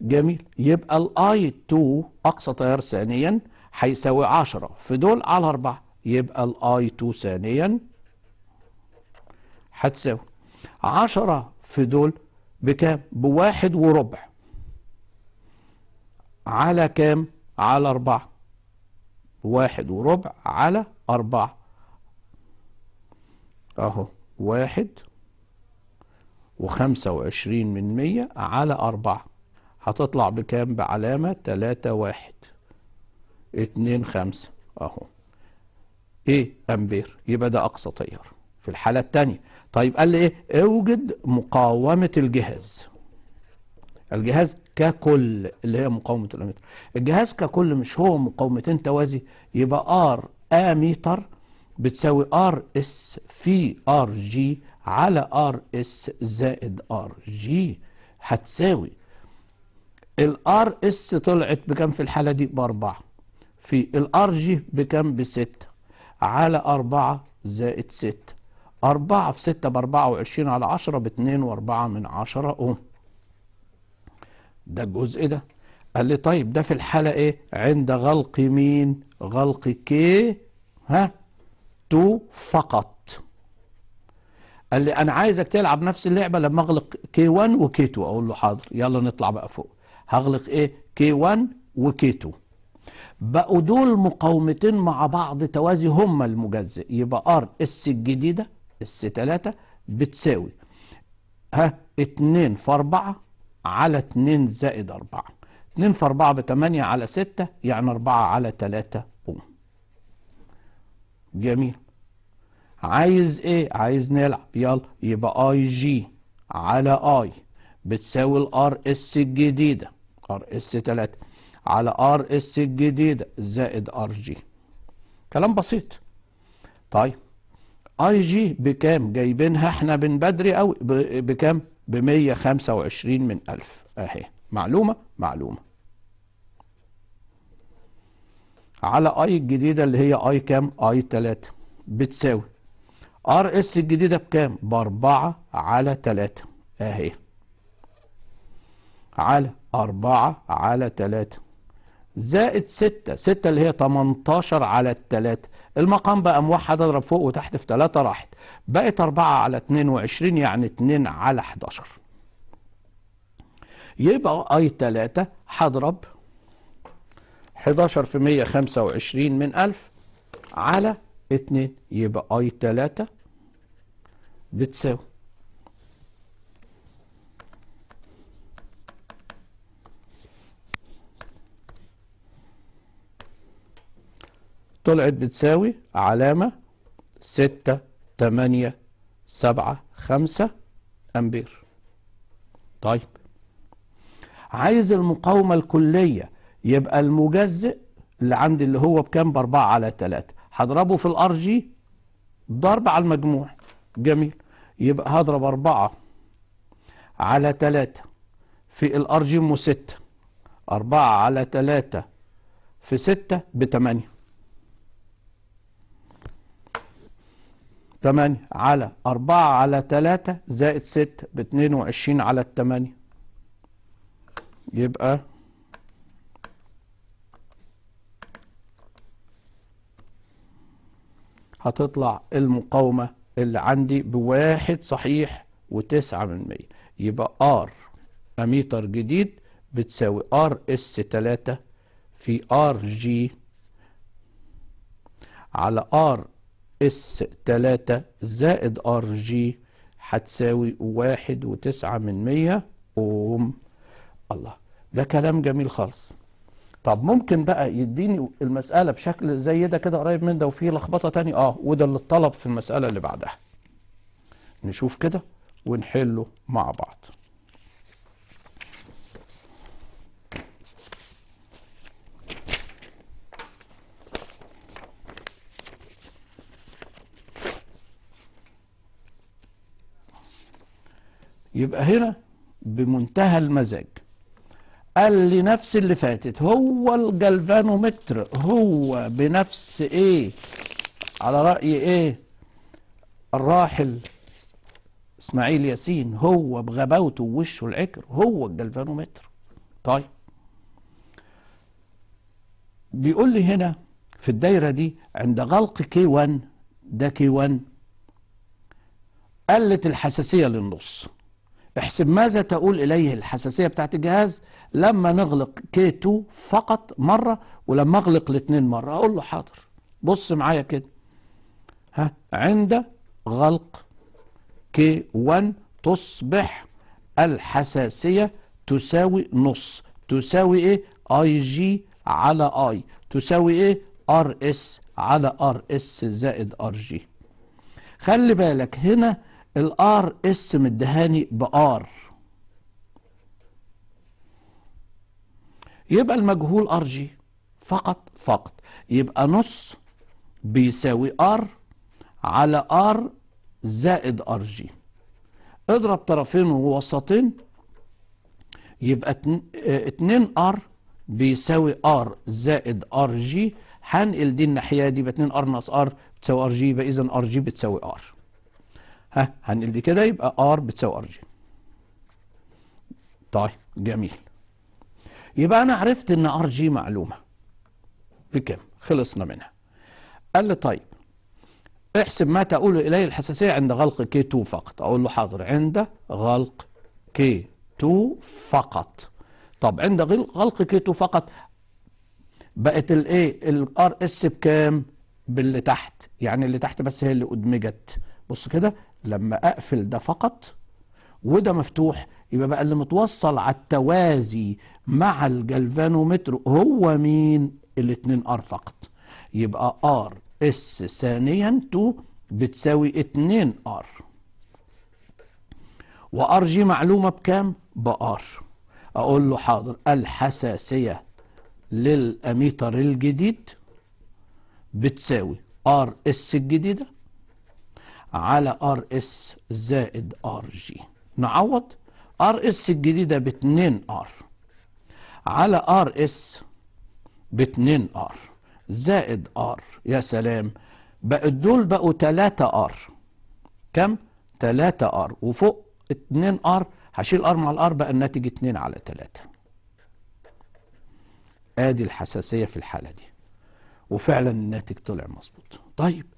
جميل يبقى الاي 2 اقصى تيار ثانيا هيساوي 10 في دول على 4 يبقى الاي 2 ثانيا هتساوي 10 في دول بكام؟ بواحد وربع على كام؟ على أربعة واحد وربع على أربعة أهو واحد وخمسة وعشرين من مية على أربعة هتطلع بكام بعلامة تلاتة واحد اتنين خمسة اهو ايه امبير يبقى ده اقصى تيار في الحالة التانية طيب قال لي ايه اوجد مقاومة الجهاز الجهاز ككل اللي هي مقاومة الاميتر الجهاز ككل مش هو مقاومتين توازي يبقى ار اميتر بتساوي ار اس في ار جي على ار اس زائد ار جي هتساوي الار اس طلعت بكام في الحالة دي باربعة في الار جي بكام بستة على أربعة زائد ستة أربعة في ستة بأربعة وعشرين على عشرة باتنين وأربعة من عشرة أم ده الجزء ده قال لي طيب ده في الحالة إيه عند غلق مين غلق كي ها تو فقط قال لي انا عايزك تلعب نفس اللعبه لما اغلق كي 1 وكي 2 اقول له حاضر يلا نطلع بقى فوق هغلق ايه كي 1 وكي 2 بقوا دول مقاومتين مع بعض توازي هما المجزئ يبقى ار اس الجديده اس 3 بتساوي ها 2 في 4 على 2 زائد 4 2 في 4 ب 8 على 6 يعني 4 على 3 اوم جميل عايز ايه عايز نلعب يلا يبقى اي جي على اي بتساوي الار اس الجديده ار اس 3 على ار اس الجديدة زائد ار جي كلام بسيط طيب اي جي بكام جايبينها احنا من بدري قوي بكام ب 125 من 1000 اهي معلومة معلومة على اي الجديدة اللي هي اي كام اي 3 بتساوي ار اس الجديدة بكام ب 4 على 3 اهي على 4 على 3 زائد 6 6 اللي هي 18 على 3 المقام بقى موحد اضرب فوق وتحت في 3 راحت بقت 4 على 22 يعني 2 على 11 يبقى اي 3 هضرب 11 في 125 من 1000 على 2 يبقى اي 3 بتساوي طلعت بتساوي علامة ستة تمانية سبعة خمسة أمبير طيب عايز المقاومة الكلية يبقى المجزئ اللي عندي اللي هو بكام بأربعة على تلاتة هضربه في الار جي ضرب على المجموع جميل يبقى هضرب أربعة على تلاتة في الار جي مو ستة أربعة على تلاتة في ستة بتمانية 8 على 4 على 3 زائد 6 ب 22 على 8 يبقى هتطلع المقاومة اللي عندي بواحد صحيح وتسعة من مية يبقى R اميتر جديد بتساوي R S 3 في R G على R اس 3 زائد ار جي هتساوي واحد وتسعة من مية اوم الله ده كلام جميل خالص طب ممكن بقى يديني المسألة بشكل زي ده كده قريب من ده وفيه لخبطة تاني اه وده اللي اتطلب في المسألة اللي بعدها نشوف كده ونحله مع بعض يبقى هنا بمنتهى المزاج قال لنفس اللي فاتت هو الجلفانومتر هو بنفس ايه على رأي ايه الراحل اسماعيل ياسين هو بغباوته ووشه العكر هو الجلفانومتر طيب بيقول لي هنا في الدايره دي عند غلق كي 1 ده كي 1 قلت الحساسيه للنص احسب ماذا تقول إليه الحساسية بتاعت الجهاز لما نغلق كي 2 فقط مرة ولما أغلق الاثنين مرة أقول له حاضر بص معايا كده ها عند غلق كي 1 تصبح الحساسية تساوي نص تساوي إيه اي جي على اي تساوي ايه ار اس على ار اس زائد ار جي خلي بالك هنا الار اس مدهاني بار يبقى المجهول ار جي فقط فقط يبقى نص بيساوي ار على ار زائد ار جي اضرب طرفين ووسطين يبقى 2 ار بيساوي ار زائد ار جي هنقل دي الناحيه دي يبقى 2 ار ناقص ار بتساوي ار جي يبقى اذا ار جي بتساوي ار ها هنقل دي كده يبقى ار بتساوي ار جي طيب جميل يبقى انا عرفت ان ار جي معلومه بكام خلصنا منها قال لي طيب احسب ما تقول اليه الحساسيه عند غلق كي 2 فقط اقول له حاضر عند غلق كي 2 فقط طب عند غلق كي 2 فقط بقت الايه الار اس بكام باللي تحت يعني اللي تحت بس هي اللي ادمجت بص كده لما اقفل ده فقط وده مفتوح يبقى بقى اللي متوصل على التوازي مع الجلفانومتر هو مين الاتنين ار فقط يبقى ار اس ثانيا 2 بتساوي 2 ار وار جي معلومه بكام بار اقول له حاضر الحساسيه للاميتر الجديد بتساوي ار اس الجديده على ار اس زائد ار جي نعوض ار اس الجديده ب 2 ار على ار اس ب 2 ار زائد ار يا سلام بقى دول بقوا 3 ار كم 3 ار وفوق 2 ار هشيل ار مع الار بقى الناتج 2 على 3 ادي الحساسيه في الحاله دي وفعلا الناتج طلع مظبوط طيب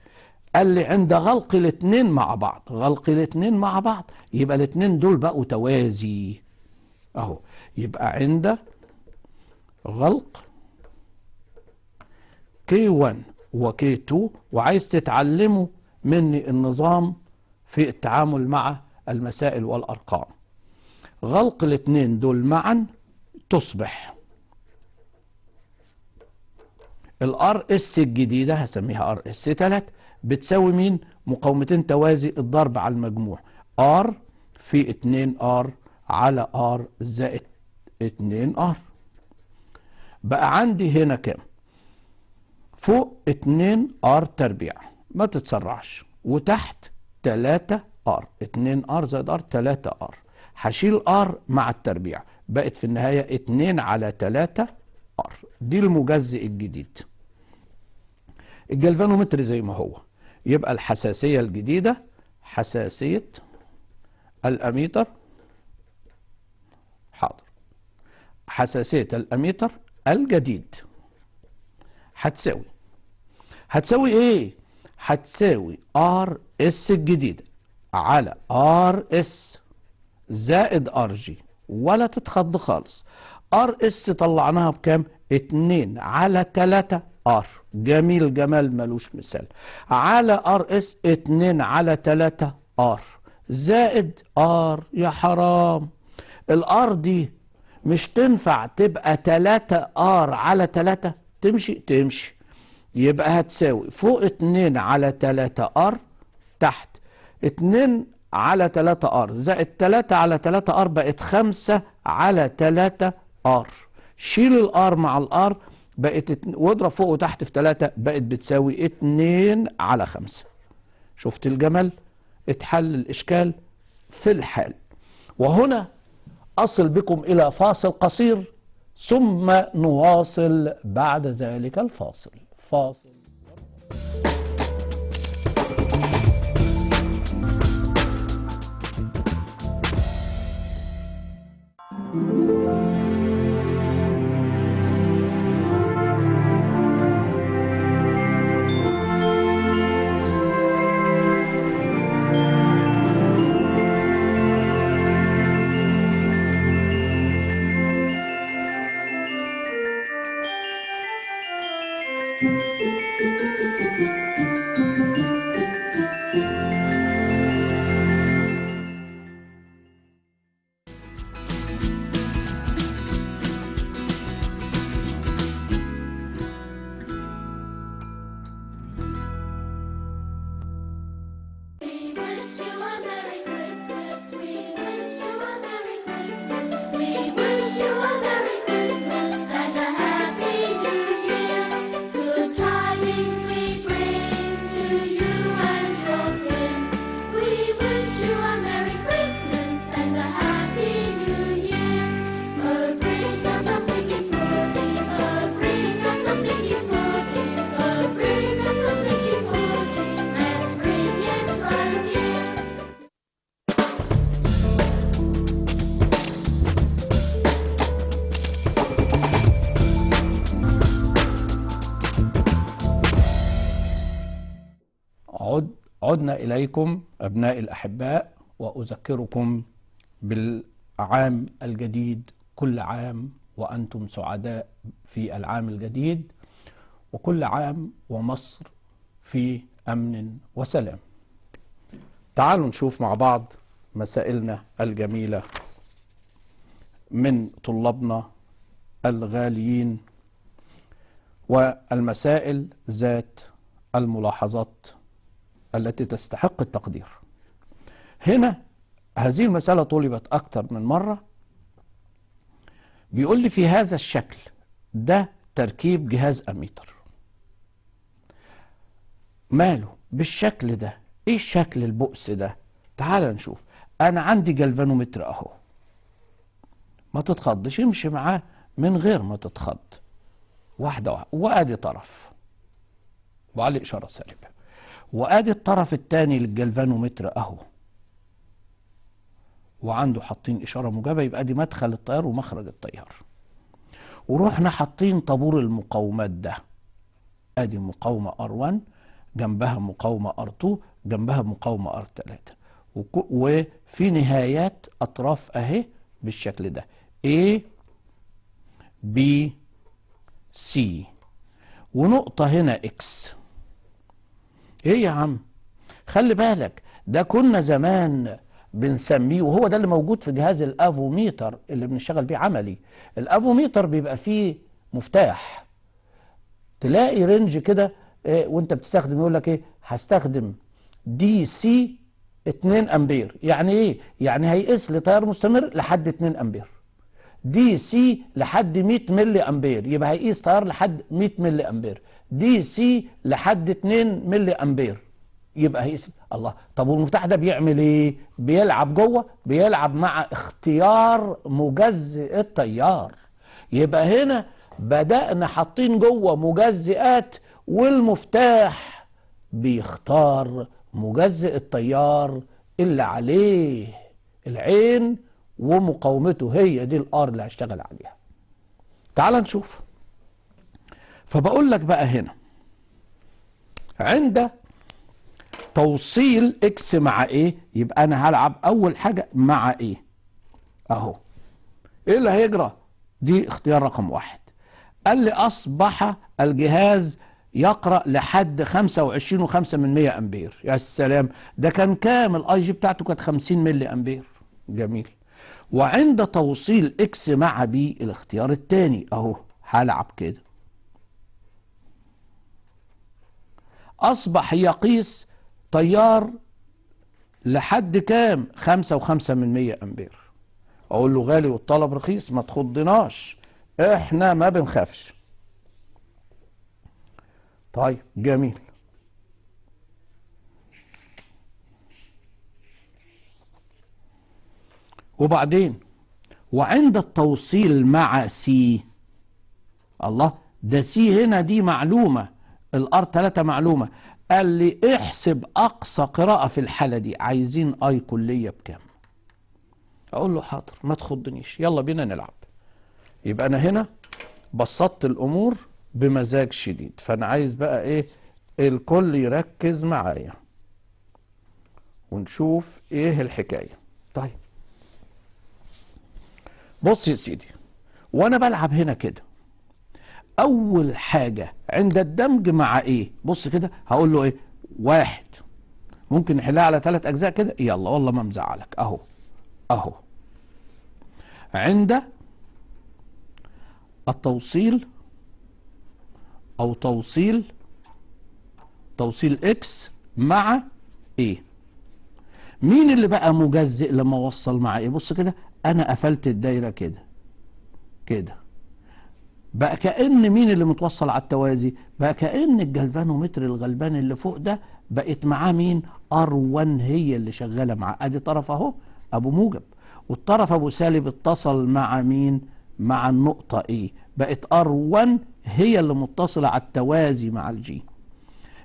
قال لي عند غلق الاثنين مع بعض غلق الاثنين مع بعض يبقى الاثنين دول بقوا توازي اهو يبقى عند غلق كي 1 وكي 2 وعايز تتعلموا مني النظام في التعامل مع المسائل والأرقام غلق الاثنين دول معا تصبح الار اس الجديدة هسميها ار اس 3 بتساوي مين مقاومتين توازي الضرب على المجموع ار في 2 ار على ار زائد 2 ار بقى عندي هنا كام فوق 2 ار تربيع ما تتسرعش وتحت 3 ار 2 ار زائد ار 3 ار هشيل ار مع التربيع بقت في النهايه 2 على 3 ار دي المجزئ الجديد الجلفانومتر زي ما هو يبقى الحساسية الجديدة حساسية الأميتر حاضر حساسية الأميتر الجديد هتساوي هتساوي ايه هتساوي ار اس الجديدة على ار اس زائد ار جي ولا تتخض خالص ار اس طلعناها بكام 2 على 3 ار جميل جمال ملوش مثال على ار اس 2 على 3 ار زائد ار يا حرام الار دي مش تنفع تبقى 3 ار على 3 تمشي تمشي يبقى هتساوي فوق 2 على 3 ار تحت 2 على 3 ار زائد 3 على 3 ار بقت 5 على 3 ار شيل الار مع الار بقت واضرب فوق وتحت في 3 بقت بتساوي 2 على 5 شفت الجمل اتحل الإشكال في الحال وهنا أصل بكم إلى فاصل قصير ثم نواصل بعد ذلك الفاصل فاصل عدنا إليكم أبناء الأحباء وأذكركم بالعام الجديد كل عام وأنتم سعداء في العام الجديد وكل عام ومصر في أمن وسلام تعالوا نشوف مع بعض مسائلنا الجميلة من طلابنا الغاليين والمسائل ذات الملاحظات التي تستحق التقدير هنا هذه المسألة طلبت أكثر من مرة بيقول لي في هذا الشكل ده تركيب جهاز أميتر ماله بالشكل ده ايه شكل البؤس ده تعال نشوف انا عندي جلفانومتر اهو ما تتخضش امشي معاه من غير ما تتخض واحده واحده وادي طرف وعلى اشاره سالبه وادي الطرف الثاني للجلفانومتر اهو وعنده حاطين اشاره موجبه يبقى دي مدخل التيار ومخرج التيار ورحنا حاطين طابور المقاومات ده ادي مقاومه ار1 جنبها مقاومه ار2 جنبها مقاومه ار3 وفي نهايات اطراف اهي بالشكل ده A B C ونقطه هنا اكس ايه يا عم خلي بالك ده كنا زمان بنسميه وهو ده اللي موجود في جهاز الافوميتر اللي بنشتغل بيه عملي الافوميتر بيبقى فيه مفتاح تلاقي رينج كده إيه وانت بتستخدم يقول لك ايه هستخدم دي سي 2 امبير يعني ايه يعني هيقيس لي تيار مستمر لحد 2 امبير دي سي لحد 100 ملي امبير يبقى هيقيس تيار لحد 100 ملي امبير دي سي لحد 2 ملي امبير يبقى هي الله طب والمفتاح ده بيعمل ايه بيلعب جوه بيلعب مع اختيار مجزئ التيار يبقى هنا بدأنا حاطين جوه مجزئات والمفتاح بيختار مجزئ التيار اللي عليه العين ومقاومته هي دي الار اللي هشتغل عليها تعال نشوف فبقول لك بقى هنا عند توصيل اكس مع ايه يبقى انا هلعب اول حاجه مع ايه اهو ايه اللي هيجرى دي اختيار رقم واحد قال لي اصبح الجهاز يقرا لحد 25 و5 من 100 امبير يا سلام ده كان كام الاي جي بتاعته كانت 50 ملي امبير جميل وعند توصيل اكس مع بي الاختيار الثاني اهو هلعب كده أصبح يقيس تيار لحد كام خمسة وخمسة من مية أمبير أقول له غالي والطلب رخيص ما تخضناش إحنا ما بنخافش طيب جميل وبعدين وعند التوصيل مع سي الله ده سي هنا دي معلومة الار 3 معلومه قال لي احسب اقصى قراءه في الحاله دي عايزين اي كليه بكام اقول له حاضر ما تخضنيش يلا بينا نلعب يبقى انا هنا بسطت الامور بمزاج شديد فانا عايز بقى ايه الكل يركز معايا ونشوف ايه الحكايه طيب بص يا سيدي وانا بلعب هنا كده اول حاجه عند الدمج مع ايه بص كده هقول له ايه واحد ممكن نحلها على ثلاث اجزاء كده يلا والله ما مزعلك اهو اهو عند التوصيل او توصيل توصيل اكس مع ايه مين اللي بقى مجزئ لما وصل مع ايه بص كده انا قفلت الدايره كده كده بقى كأن مين اللي متوصل على التوازي بقى كأن الجلفانومتر الغلبان اللي فوق ده بقت معاه مين ار 1 هي اللي شغاله معاه ادي طرف اهو ابو موجب والطرف ابو سالب اتصل مع مين مع النقطه ايه بقت ار 1 هي اللي متصله على التوازي مع الجي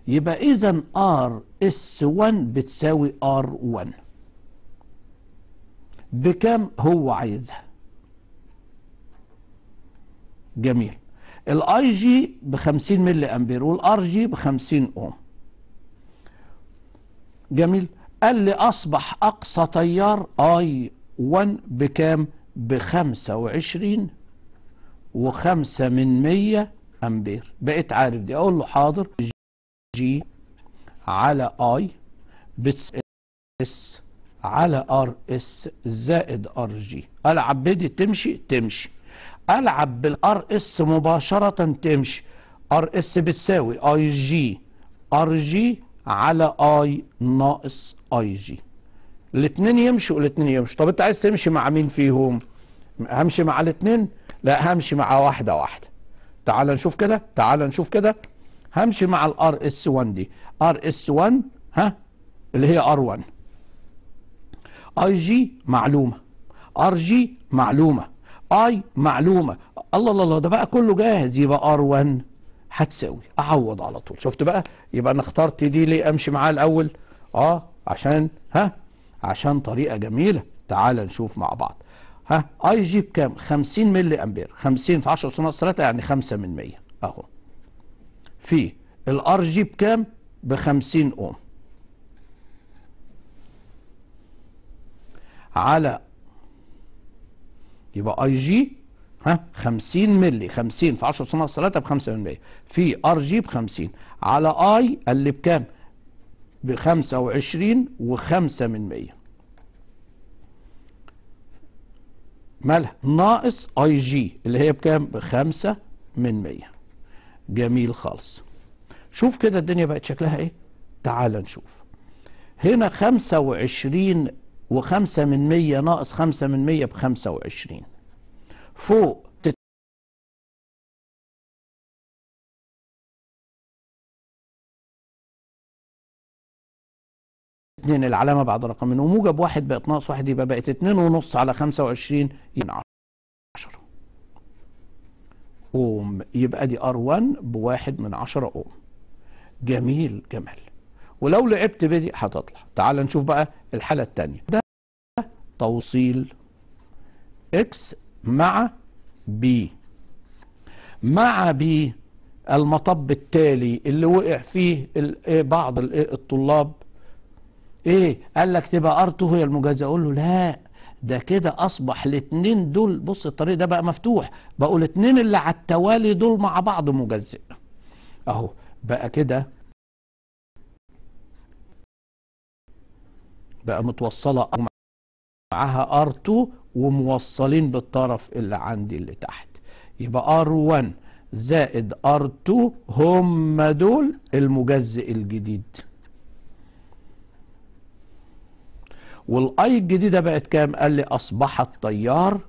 يبقى اذا ار اس 1 بتساوي ار 1 بكام هو عايزها جميل الاي جي ب 50 ملي امبير والار جي ب 50 اوم جميل قال لي اصبح اقصى تيار اي 1 بكام ب 25 و5 من 100 امبير بقيت عارف دي اقول له حاضر جي على اي بتس اس على ار اس زائد ار جي العب تمشي تمشي العب بالار اس مباشره تمشي ار اس بتساوي اي جي ار جي على اي ناقص اي جي الاثنين يمشوا الاثنين يمشوا طب انت عايز تمشي مع مين فيهم همشي مع الاثنين لا همشي مع واحده واحده تعال نشوف كده تعال نشوف كده همشي مع الار اس 1 دي ار اس 1 ها اللي هي ار 1 اي جي معلومه ار جي معلومه اي معلومه الله الله الله ده بقى كله جاهز يبقى ار 1 هتساوي اعوض على طول شفت بقى يبقى انا اخترت دي ليه امشي معاها الاول اه عشان ها عشان طريقه جميله تعال نشوف مع بعض ها اي جي بكام 50 ملي امبير 50 في 10 ناقص 3 يعني 5 من 100 اهو في الار جي بكام ب 50 اوم على يبقى اي جي ها 50 مللي 50 في 10 صنع ثلاثة ب 5% في ار جي ب 50 على اي اللي بكام؟ ب 25 و5 من 100 مالها ناقص اي جي اللي هي بكام؟ ب 5 من 100 جميل خالص شوف كده الدنيا بقت شكلها ايه؟ تعال نشوف هنا 25 و5% من 100 ناقص 5 من 100 ب 25 فوق اتنين العلامة بعد رقم وموجب واحد بقت ناقص واحد يبقى بقت اتنين ونص على خمسة وعشرين يبقى عشرة اوم يبقى دي ار 1 بواحد من عشرة اوم جميل جمال ولو لعبت بدي هتطلع تعال نشوف بقى الحالة التانية ده توصيل اكس مع بي مع بي المطب التالي اللي وقع فيه إيه، بعض إيه، الطلاب ايه قال لك تبقى ار2 هي المجازة اقول له لا ده كده اصبح الاثنين دول بص الطريق ده بقى مفتوح بقوا الاثنين اللي على التوالي دول مع بعض مجزئ اهو بقى كده بقى متوصله معاها ار2 وموصلين بالطرف اللي عندي اللي تحت يبقى ار1 زائد ار2 هم دول المجزئ الجديد والاي الجديده بقت كام قال لي اصبح التيار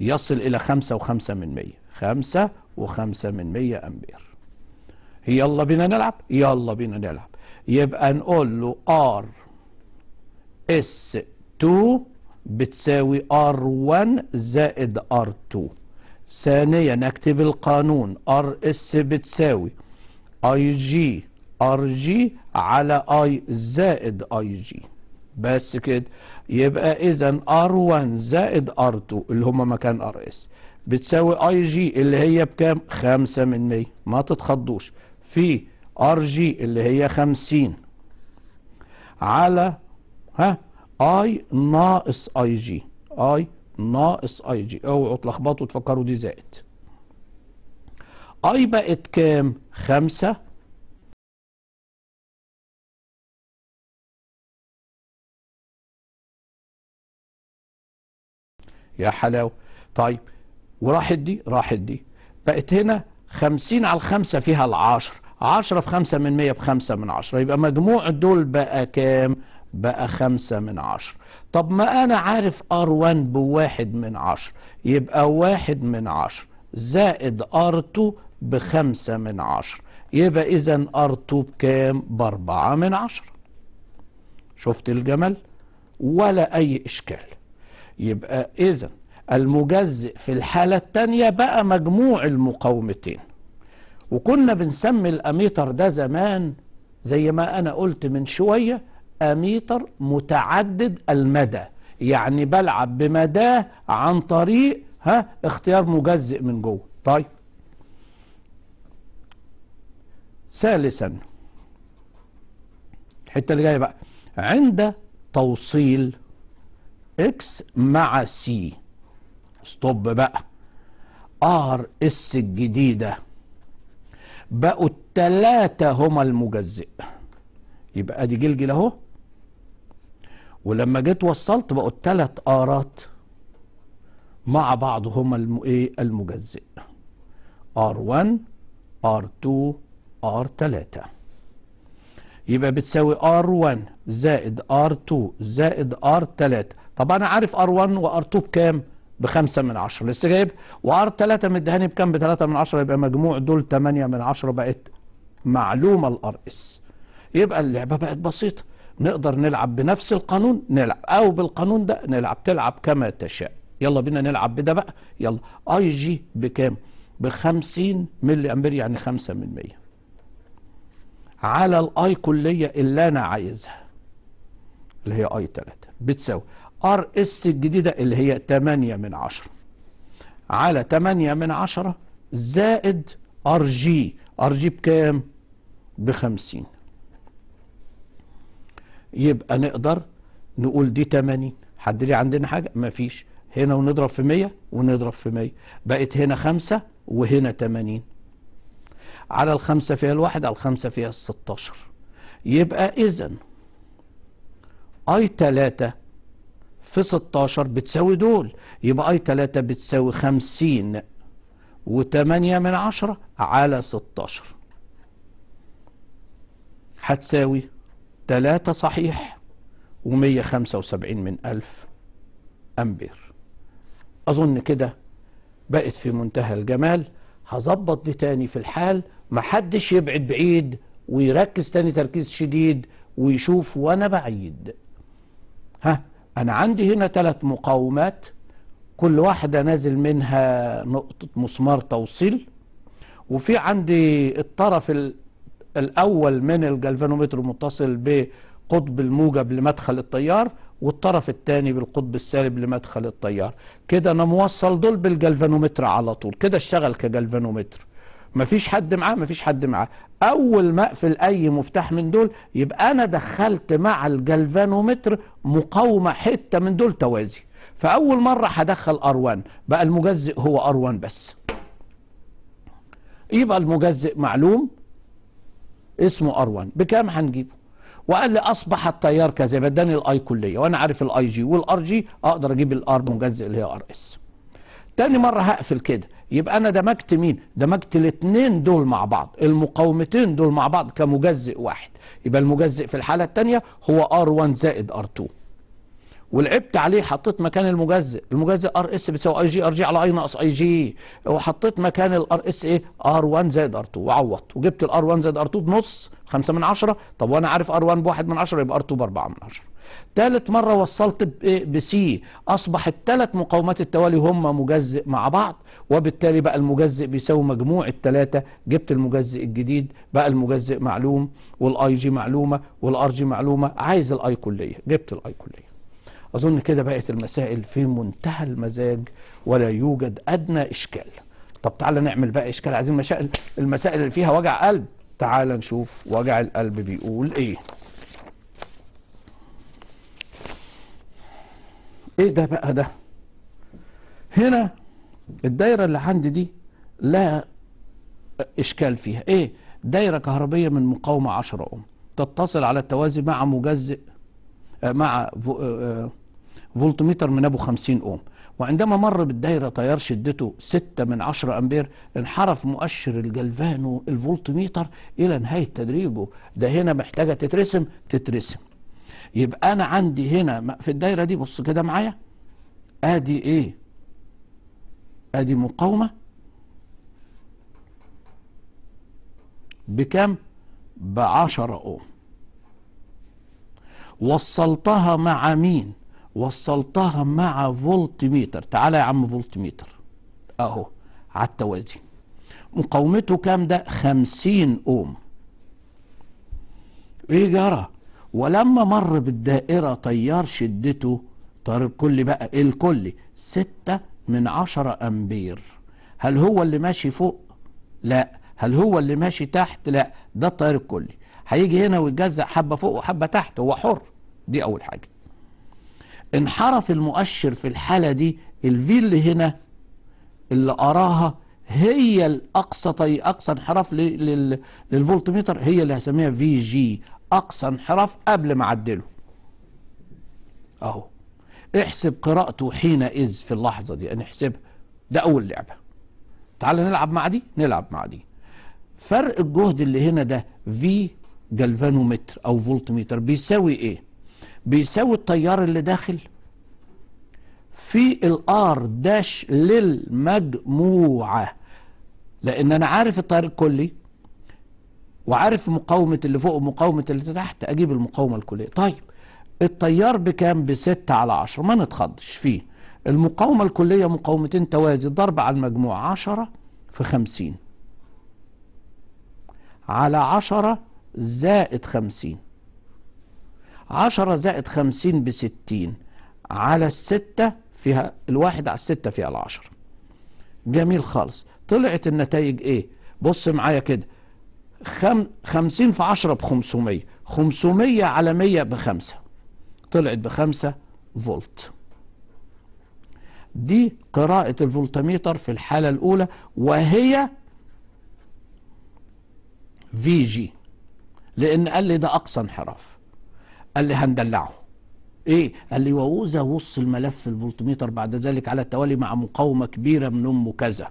يصل الى خمسة وخمسة من 100 خمسة وخمسة من 100 امبير يلا بينا نلعب يلا بينا نلعب يبقى نقول له ار S2 بتساوي R1 زائد R2 ثانيا اكتب القانون RS بتساوي IG RG على I زائد IG بس كده يبقى اذا R1 زائد R2 اللي هما مكان RS بتساوي اي جي اللي هي بكام 5 من 100 ما تتخضوش في ار جي اللي هي 50 على ها اي ناقص اي جي اي ناقص اي جي اوعوا تلخبطوا تفكروا دي زائد اي بقت كام خمسة يا حلاوة طيب وراحت دي راحت دي بقت هنا خمسين على الخمسة فيها العشر عشرة في خمسة من مية بخمسة من عشرة يبقى مجموع دول بقى كام بقى خمسة من عشر طب ما أنا عارف R1 بواحد من عشر يبقى واحد من عشر زائد R2 بخمسة من عشر يبقى إذا R2 بكام بأربعة من عشر شفت الجمل ولا أي إشكال يبقى إذا المجزئ في الحالة التانية بقى مجموع المقاومتين وكنا بنسمي الأميتر ده زمان زي ما أنا قلت من شوية اميتر متعدد المدى يعني بلعب بمداه عن طريق ها اختيار مجزئ من جوه طيب ثالثا الحته اللي جايه بقى عند توصيل اكس مع سي ستوب بقى ار اس الجديده بقوا التلاته هما المجزئ يبقى ادي جلجل اهو ولما جيت وصلت بقوا الثلاث آرات مع بعض هما ايه المجزئ R1 R2 R3 يبقى بتساوي R1 زائد R2 زائد R3 طب انا عارف R1 r 2 بكام بخمسة من عشرة لسه جايب وار 3 مدهاني بكام بثلاثة من عشرة يبقى مجموع دول تمانية من عشرة بقت معلومة الار اس يبقى اللعبة بقت بسيطة نقدر نلعب بنفس القانون نلعب او بالقانون ده نلعب تلعب كما تشاء يلا بينا نلعب بده بقى يلا اي جي بكام ب 50 ملي امبير يعني 5 من 100 على الاي كليه اللي انا عايزها اللي هي اي 3 بتساوي ار اس الجديده اللي هي 8 من 10 على 8 من 10 زائد ار جي ار جي بكام ب 50 يبقى نقدر نقول دي 80 حد لي عندنا حاجه مفيش هنا ونضرب في 100 ونضرب في 100 بقت هنا 5 وهنا 80 على ال5 فيها الواحد على ال5 فيها ال16 يبقى اذا اي 3 في 16 بتساوي دول يبقى اي 3 بتساوي 50 و8 من 10 على 16 هتساوي 3 صحيح و175 من ألف أمبير أظن كده بقت في منتهى الجمال هظبط دي تاني في الحال محدش يبعد بعيد ويركز تاني تركيز شديد ويشوف وأنا بعيد ها أنا عندي هنا ثلاث مقاومات كل واحدة نازل منها نقطة مسمار توصيل وفي عندي الطرف الأول من الجلفانومتر متصل بقطب الموجب لمدخل التيار والطرف الثاني بالقطب السالب لمدخل التيار كده أنا موصل دول بالجلفانومتر على طول كده اشتغل كجلفانومتر مفيش حد معاه مفيش حد معاه اول ما اقفل اي مفتاح من دول يبقى انا دخلت مع الجلفانومتر مقاومه حته من دول توازي فاول مره هدخل ار1 بقى المجزئ هو ار1 بس يبقى المجزئ معلوم اسمه ار 1 بكام هنجيبه وقال لي اصبح التيار كذا يبقى اداني الاي كليه وانا عارف الاي جي والار جي اقدر اجيب الار مجزئ اللي هي ار اس تاني مرة هقفل كده يبقى أنا دمجت مين؟ دمجت الاثنين دول مع بعض المقاومتين دول مع بعض كمجزئ واحد يبقى المجزئ في الحالة الثانيه هو ار 1 زايد ار R2 ولعبت عليه حطيت مكان المجزئ المجزئ ار اس بتساوي اي جي ار جي على اي ناقص اي جي وحطيت مكان الار اس ايه ار 1 زائد ار 2 وعوضت وجبت الار 1 زائد ار 2 بنص 5 من 10 طب وانا عارف ار 1 ب 1 من 10 يبقى ار 2 ب 4 من 10 ثالث مره وصلت بسي ايه؟ اصبح الثلاث مقاومات التوالي هم مجزئ مع بعض وبالتالي بقى المجزئ بيساوي مجموع الثلاثه جبت المجزئ الجديد بقى المجزئ معلوم والاي جي معلومه والار جي معلومه عايز الاي كليه جبت الاي كليه أظن كده بقت المسائل في منتهى المزاج ولا يوجد أدنى إشكال طب تعالى نعمل بقى إشكال عايزين المسائل المسائل اللي فيها وجع قلب تعالى نشوف وجع القلب بيقول إيه إيه ده بقى ده هنا الدايرة اللي عندي دي لا إشكال فيها إيه دايرة كهربية من مقاومة 10 أم تتصل على التوازي مع مجزئ مع فولتميتر من ابو 50 اوم وعندما مر بالدايره تيار شدته 6 من 10 امبير انحرف مؤشر الجلفانو الفولتميتر الى نهايه تدريجه ده هنا محتاجه تترسم تترسم يبقى انا عندي هنا في الدايره دي بص كده معايا ادي ايه ادي مقاومه بكام ب 10 اوم وصلتها مع مين وصلتها مع فولت ميتر تعالى يا عم فولت ميتر اهو على التوازي مقاومته كام ده خمسين اوم ايه جرى ولما مر بالدائرة طيار شدته طار الكل بقى ايه الكل ستة من عشرة امبير هل هو اللي ماشي فوق لا هل هو اللي ماشي تحت لا ده الطيار الكلي هيجي هنا ويتجزأ حبة فوق وحبة تحت هو حر دي اول حاجة انحرف المؤشر في الحالة دي الفي اللي هنا اللي أراها هي الأقصى طي أقصى انحراف للفولتميتر هي اللي هسميها في جي أقصى انحراف قبل ما أعدله أهو احسب قراءته حينئذ في اللحظة دي نحسبها ده أول لعبة تعال نلعب مع دي نلعب مع دي فرق الجهد اللي هنا ده في جلفانومتر أو فولتميتر بيساوي إيه بيساوي التيار اللي داخل في الار داش للمجموعة لأن أنا عارف التيار الكلي وعارف مقاومة اللي فوق ومقاومة اللي تحت أجيب المقاومة الكلية طيب التيار بكام بستة على عشرة ما نتخضش فيه المقاومة الكلية مقاومتين توازي ضرب على المجموع عشرة في خمسين على عشرة زائد خمسين 10 زائد 50 ب 60 على الستة فيها الواحد على الستة فيها ال 10. جميل خالص طلعت النتائج ايه بص معايا كده 50 في 10 ب 500 500 على 100 ب 5. طلعت ب 5 فولت دي قراءة الفولتميتر في الحالة الأولى وهي في جي لأن قال لي ده أقصى انحراف قال لي هندلعه ايه قال لي واوزى وص الملف الفولتميتر بعد ذلك على التوالي مع مقاومه كبيره من ام كذا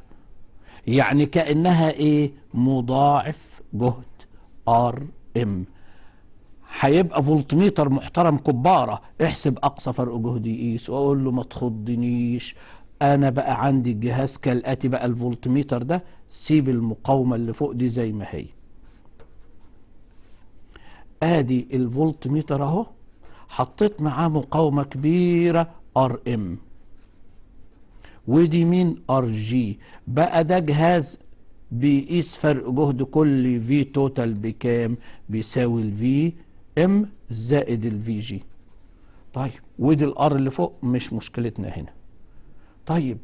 يعني كانها ايه مضاعف جهد ار ام هيبقى فولتميتر محترم كباره احسب اقصى فرق جهدي يقيس واقول له ما تخضنيش انا بقى عندي الجهاز كالاتي بقى الفولتميتر ده سيب المقاومه اللي فوق دي زي ما هي ادي الفولت ميتر اهو حطيت معاه مقاومه كبيره ار ام ودي مين ار جي بقى ده جهاز بيقيس فرق جهد كل في توتال بكام بيساوي الفي ام زائد الفي جي طيب ودي الار اللي فوق مش مشكلتنا هنا طيب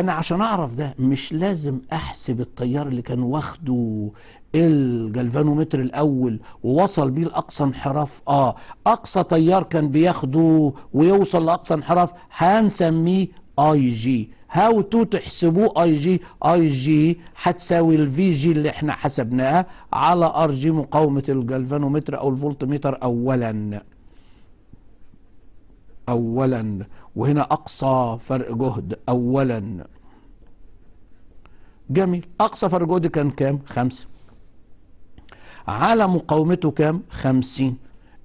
انا عشان اعرف ده مش لازم احسب التيار اللي كان واخده الجلفانومتر الاول ووصل بيه لاقصى انحراف اه اقصى تيار كان بياخده ويوصل لاقصى انحراف هنسميه اي جي هاو تو تحسبوه اي جي اي جي هتساوي الفي جي اللي احنا حسبناها على ار جي مقاومه الجلفانومتر او الفولتميتر اولا أولا وهنا أقصى فرق جهد أولا جميل أقصى فرق جهد كان كام خمسة على مقاومته كام خمسين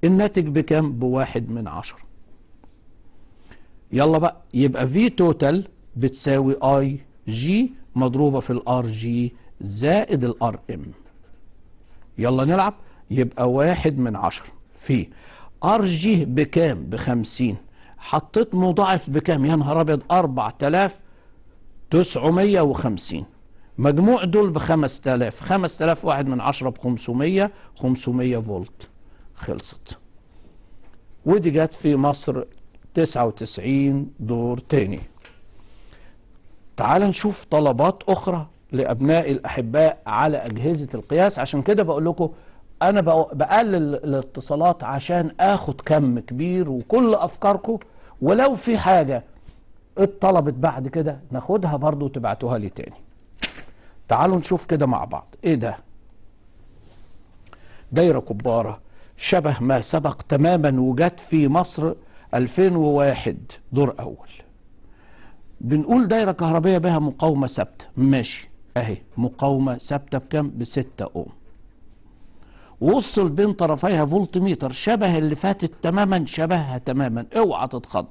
الناتج بكام بواحد من عشرة يلا بقى يبقى في توتال بتساوي اي جي مضروبة في الار جي زائد الار ام يلا نلعب يبقى واحد من عشرة في ار جي بكام بخمسين حطيت مضاعف بكام يا نهار ابيض 4950 مجموع دول ب 5000 5000 واحد من 10 ب 500 500 فولت خلصت ودي جت في مصر 99 دور تاني تعال نشوف طلبات أخرى لأبناء الأحباء على أجهزة القياس عشان كده بقول لكم أنا بقلل الاتصالات عشان آخد كم كبير وكل أفكاركم ولو في حاجة اتطلبت بعد كده ناخدها برضو تبعتوها لي تاني تعالوا نشوف كده مع بعض ايه ده دايرة كبارة شبه ما سبق تماما وجت في مصر 2001 دور اول بنقول دايرة كهربية بها مقاومة ثابتة ماشي اهي مقاومة ثابتة بكام بستة اوم ووصل بين طرفيها فولت ميتر شبه اللي فاتت تماما شبهها تماما اوعى تتخض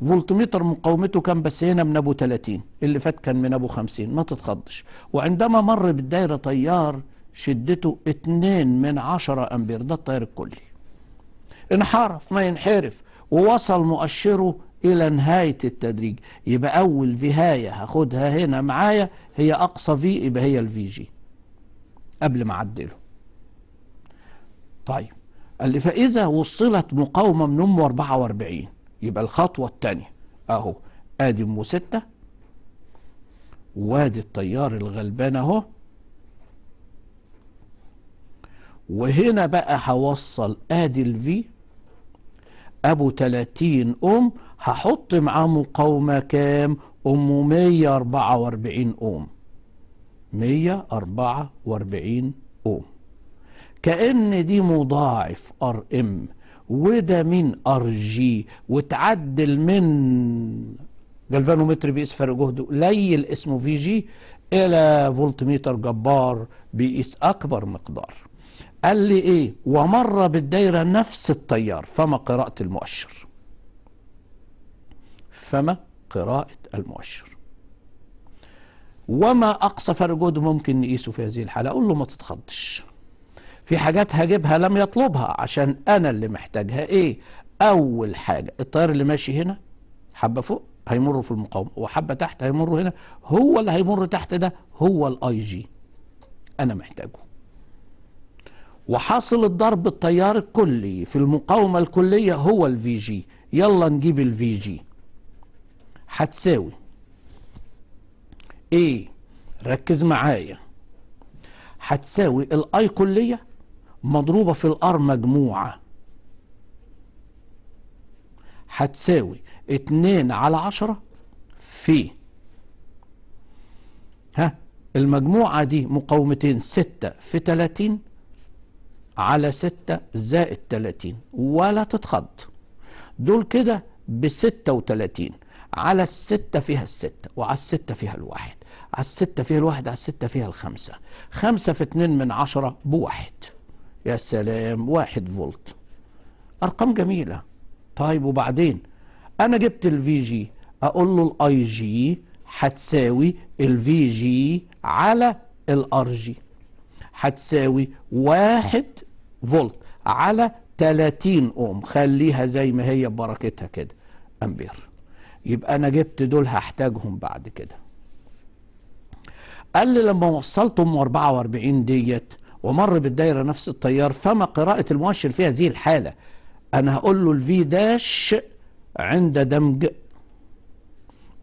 فولت ميتر مقاومته كان بس هنا من ابو 30 اللي فات كان من ابو 50 ما تتخضش وعندما مر بالدايره تيار شدته 2 من 10 امبير ده التيار الكلي انحرف ما ينحرف ووصل مؤشره الى نهايه التدريج يبقى اول فيهايه هاخدها هنا معايا هي اقصى في يبقى هي الفي جي قبل ما عدله طيب قال لي فإذا وصلت مقاومة من أم 44 يبقى الخطوة الثانية أهو آدي أم 6 وادي الطيار الغلبان أهو وهنا بقى هوصل آدي الفي أبو 30 أم هحط معاه مقاومة كام؟ أم 144 أم 144 اوم كأن دي مضاعف ار ام وده من ار جي وتعدل من جلفانومتر بيقيس فرق جهده قليل اسمه في جي الى فولت ميتر جبار بيقيس اكبر مقدار قال لي ايه ومر بالدايره نفس التيار فما قراءه المؤشر فما قراءه المؤشر وما أقصى فرق جهد ممكن نقيسه في هذه الحالة أقول له ما تتخضش في حاجات هجيبها لم يطلبها عشان أنا اللي محتاجها إيه أول حاجة الطيار اللي ماشي هنا حبة فوق هيمر في المقاومة وحبة تحت هيمر هنا هو اللي هيمر تحت ده هو الاي جي أنا محتاجه وحاصل الضرب التيار الكلي في المقاومة الكلية هو الفي جي يلا نجيب الفي جي هتساوي ايه ركز معايا هتساوي الاي كليه مضروبه في الار مجموعه هتساوي 2 على 10 في ها المجموعة دي مقاومتين 6 في 30 على 6 زائد 30 ولا تتخض دول كده ب 36 على 6 فيها 6 وعلى 6 فيها الواحد على الستة فيها الواحد على الستة فيها الخمسة خمسة في اتنين من عشرة بواحد يا سلام واحد فولت أرقام جميلة طيب وبعدين أنا جبت الفي جي أقول له الأي جي هتساوي الفي جي على الار جي هتساوي واحد فولت على 30 اوم خليها زي ما هي ببركتها كده امبير يبقى انا جبت دول هحتاجهم بعد كده قال لي لما وصلت ام 44 ديت ومر بالدايره نفس التيار فما قراءه المؤشر في هذه الحاله انا هقول له الفي داش عند دمج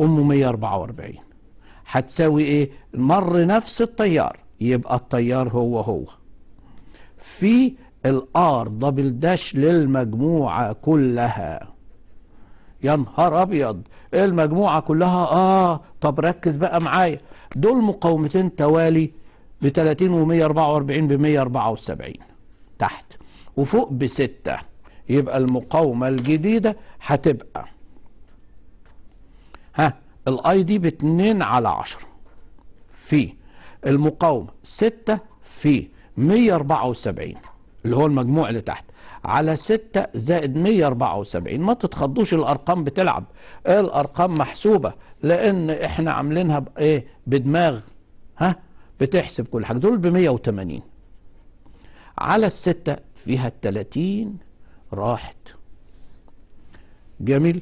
ام 144 هتساوي ايه مر نفس التيار يبقى التيار هو هو في الار دبل داش للمجموعه كلها يا نهار ابيض إيه المجموعه كلها اه طب ركز بقى معايا دول مقاومتين توالي ب 30 و 144 ب 174 تحت وفوق بستة يبقى المقاومة الجديدة هتبقى ها الاي دي ب 2 على 10 في المقاومة 6 في 174 اللي هو المجموع اللي تحت على 6 زائد 174 ما تتخضوش الارقام بتلعب الارقام محسوبه لان احنا عاملينها بايه بدماغ ها بتحسب كل حاجه دول ب 180 على الستة فيها ال 30 راحت جميل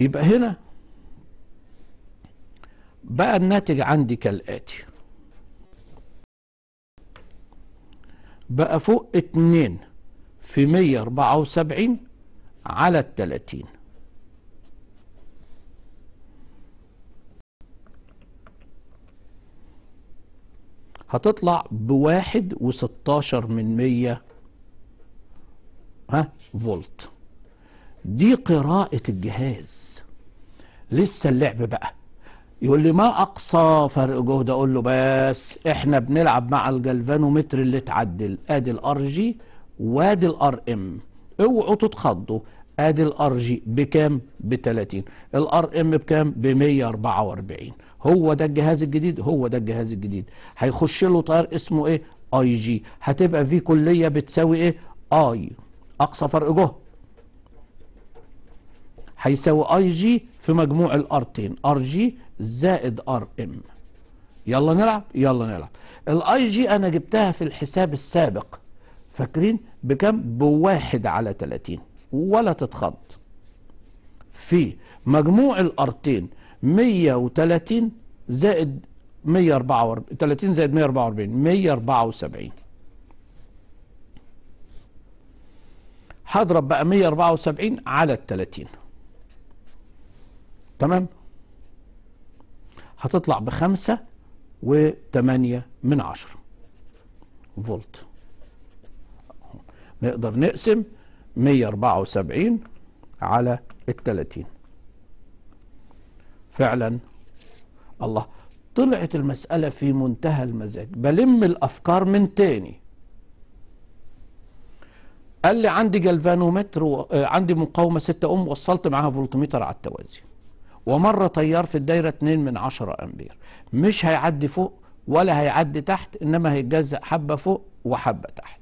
يبقى هنا بقى الناتج عندي كالآتي بقى فوق 2 في 174 على ال 30 هتطلع بواحد وستاشر من مية ها فولت دي قراءة الجهاز لسه اللعب بقى يقول لي ما اقصى فرق جهد اقول له بس احنا بنلعب مع الجلفانومتر اللي اتعدل ادي الار جي وادي الار ام اوعوا تتخضوا ادي الار جي بكام ب 30 الار ام بكام ب 144 هو ده الجهاز الجديد هو ده الجهاز الجديد هيخش له طيار اسمه ايه اي جي هتبقى في كليه بتساوي ايه اي اقصى فرق جهد هيساوي اي جي في مجموع الارتين ار جي زائد ار ام يلا نلعب يلا نلعب الاي جي انا جبتها في الحساب السابق فاكرين بكم بواحد على 30 ولا تتخض في مجموع الارتين 130 زائد 144 30 زائد 144 174 هضرب بقى 174 على ال 30 تمام هتطلع بخمسة وتمانية من عشرة فولت نقدر نقسم 174 على ال 30 فعلا الله طلعت المسألة في منتهى المزاج بلم الأفكار من تاني قال لي عندي جلفانومتر آه، عندي مقاومة 6 أم وصلت معاها فولتميتر على التوازي ومرة تيار في الدايرة 2 من 10 أمبير مش هيعدي فوق ولا هيعدي تحت إنما هيتجزأ حبة فوق وحبة تحت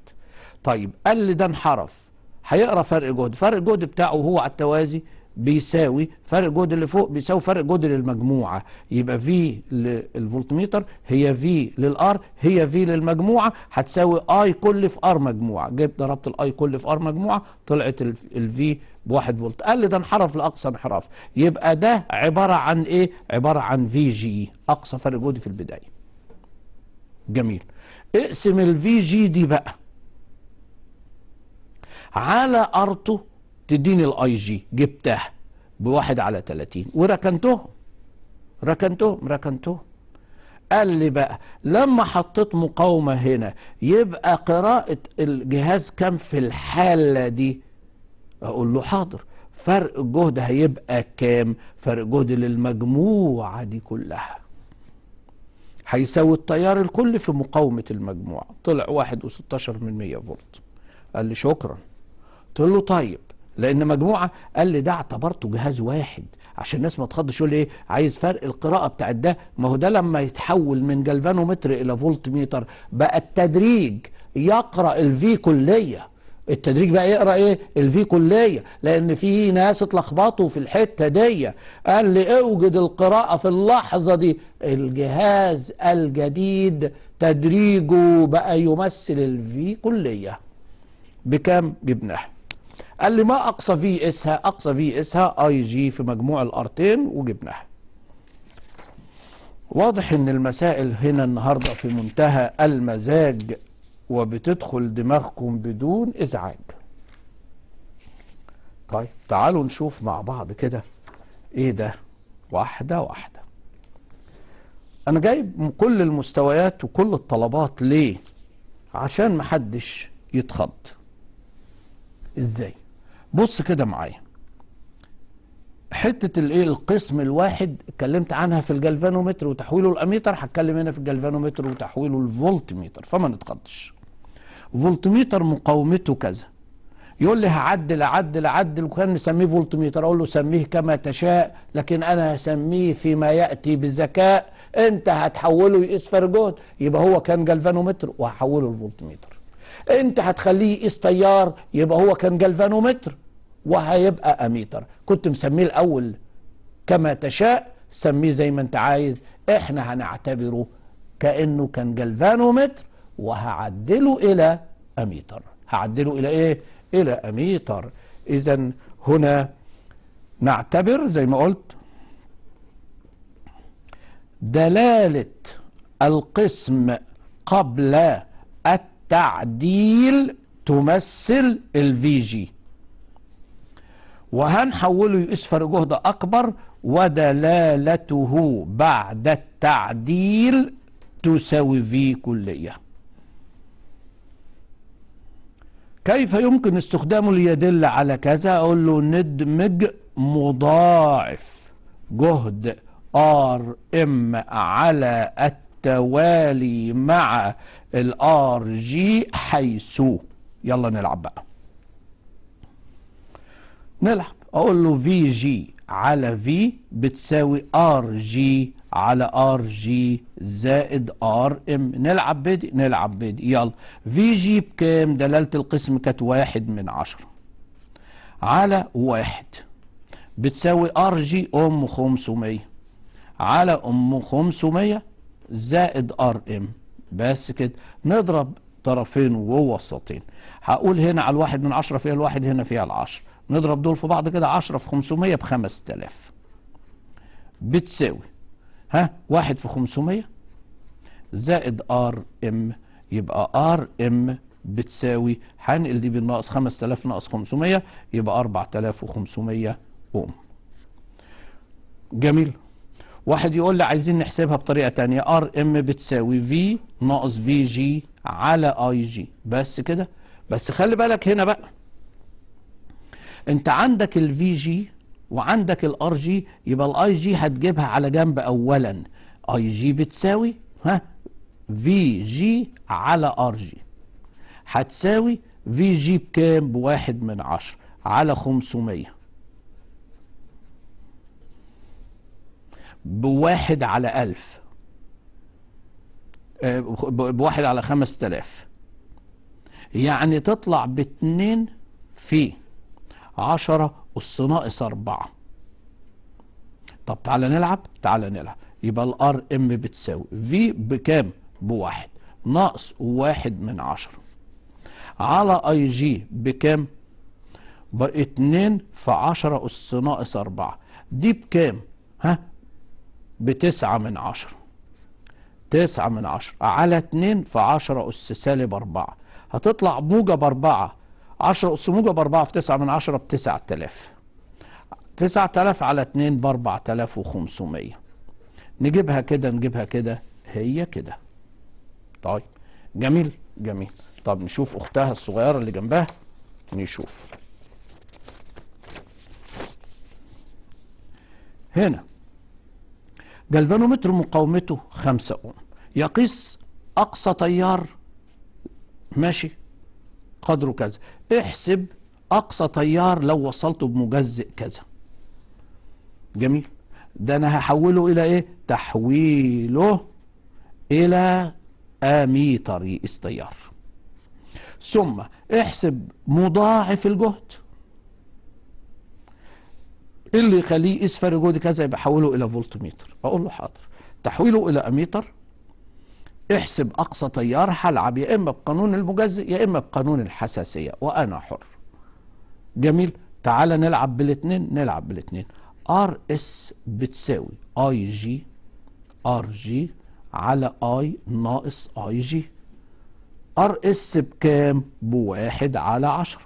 طيب قال لي ده انحرف هيقرا فرق جهد فرق جهد بتاعه هو على التوازي بيساوي فرق جهد اللي فوق بيساوي فرق جهد للمجموعه يبقى في للفولتميتر هي في للار هي في للمجموعه هتساوي اي كل في ار مجموعه جبت ضربت الاي كل في ار مجموعه طلعت الفي بواحد فولت قال لي ده انحرف لاقصى انحراف يبقى ده عباره عن ايه عباره عن في جي اقصى فرق جهد في البدايه جميل اقسم الفي جي دي بقى على ارته تديني الاي جي جبتها بواحد على 30 وركنتهم ركنتهم ركنتهم قال لي بقى لما حطيت مقاومة هنا يبقى قراءة الجهاز كام في الحالة دي أقول له حاضر فرق الجهد هيبقى كام فرق جهد للمجموعة دي كلها هيساوي التيار الكل في مقاومة المجموعة طلع واحد وستاشر من مية فولت قال لي شكرا قلت له طيب لان مجموعه قال لي ده اعتبرته جهاز واحد عشان الناس ما تخضش يقول ايه عايز فرق القراءه بتاعت ده ما هو ده لما يتحول من جلفانومتر الى فولت ميتر بقى التدريج يقرا الفي كليه التدريج بقى يقرا ايه الفي كليه لان في ناس اتلخبطوا في الحته دي قال لي اوجد القراءه في اللحظه دي الجهاز الجديد تدريجه بقى يمثل الفي كليه بكام بجناح قال لي ما اقصى في اسها اقصى في اسها اي جي في مجموع الارتين وجبناها واضح ان المسائل هنا النهارده في منتهى المزاج وبتدخل دماغكم بدون ازعاج طيب تعالوا نشوف مع بعض كده ايه ده واحده واحده انا جايب كل المستويات وكل الطلبات ليه عشان محدش يتخض ازاي بص كده معايا حته الايه القسم الواحد اتكلمت عنها في الجلفانومتر وتحويله الاميتر هتكلم هنا في الجلفانومتر وتحويله الفولتميتر فما نتخضش فولتميتر مقاومته كذا يقول لي هعدل اعدل اعدل وكان نسميه فولتميتر اقول له سميه كما تشاء لكن انا هسميه فيما ياتي بذكاء انت هتحوله يقيس فرق جهد يبقى هو كان جلفانومتر وهحوله الفولتميتر انت هتخليه يقيس تيار يبقى هو كان جلفانومتر وهيبقى اميتر كنت مسميه الاول كما تشاء سميه زي ما انت عايز احنا هنعتبره كانه كان جلفانومتر وهعدله الى اميتر هعدله الى ايه الى اميتر اذا هنا نعتبر زي ما قلت دلاله القسم قبل الت تعديل تمثل الفي جي وهنحوله يسفر جهد أكبر ودلالته بعد التعديل تساوي في كلية كيف يمكن استخدامه ليدل على كذا أقول له ندمج مضاعف جهد ار ام على التوالي مع الار جي حيث يلا نلعب بقى نلعب اقول له في جي على في بتساوي ار جي على ار جي زائد ار ام نلعب بدي نلعب بدي يلا في جي بكام دلالة القسم كانت واحد من عشرة على واحد بتساوي ار جي ام خمسمية على ام خمسمية زائد ار ام بس كده نضرب طرفين ووسطين هقول هنا على الواحد من عشرة فيها الواحد هنا فيها العشر نضرب دول في بعض كده عشرة في خمسمية بخمس تلاف بتساوي ها واحد في خمسمية زائد ار ام يبقى ار ام بتساوي هنقل دي بالناقص خمس تلاف ناقص خمسمية يبقى اربع تلاف وخمسمية اوم جميل واحد يقول لي عايزين نحسبها بطريقه ثانيه ار ام بتساوي في ناقص في جي على اي جي بس كده بس خلي بالك هنا بقى انت عندك الفي جي وعندك الار جي يبقى الاي جي هتجيبها على جنب اولا اي جي بتساوي ها في جي على ار جي هتساوي في جي بكام بواحد من عشرة على خمسمية بواحد على ألف آه، بواحد على خمس تلاف يعني تطلع باتنين في عشرة أس ناقص أربعة طب تعالى نلعب تعالى نلعب يبقى الار ام بتساوي في بكام بواحد ناقص واحد من عشرة على اي جي بكام باتنين في عشرة أس ناقص أربعة دي بكام ها بتسعة من عشرة تسعة من عشرة على اتنين في عشرة أس سالب أربعة هتطلع موجب أربعة عشرة أس موجب أربعة في تسعة من عشرة بتسعة تلاف تسعة تلاف على اتنين بأربعة تلاف وخمسمية نجيبها كده نجيبها كده هي كده طيب جميل جميل طب نشوف أختها الصغيرة اللي جنبها نشوف هنا جلفانومتر مقاومته 5 اوم يقيس اقصى تيار ماشي قدره كذا احسب اقصى تيار لو وصلته بمجزئ كذا جميل ده انا هحوله الى ايه تحويله الى اميتر يقيس تيار ثم احسب مضاعف الجهد ايه اللي يخليه يقيس فرق جهد كذا يبقى حوله الى فولت متر اقول له حاضر تحويله الى اميتر احسب اقصى تيار هلعب يا اما بقانون المجزئ يا اما بقانون الحساسيه وانا حر جميل تعالى نلعب بالاثنين نلعب بالاثنين ار اس بتساوي اي جي ار جي على اي ناقص اي جي ار اس بكام بواحد على عشرة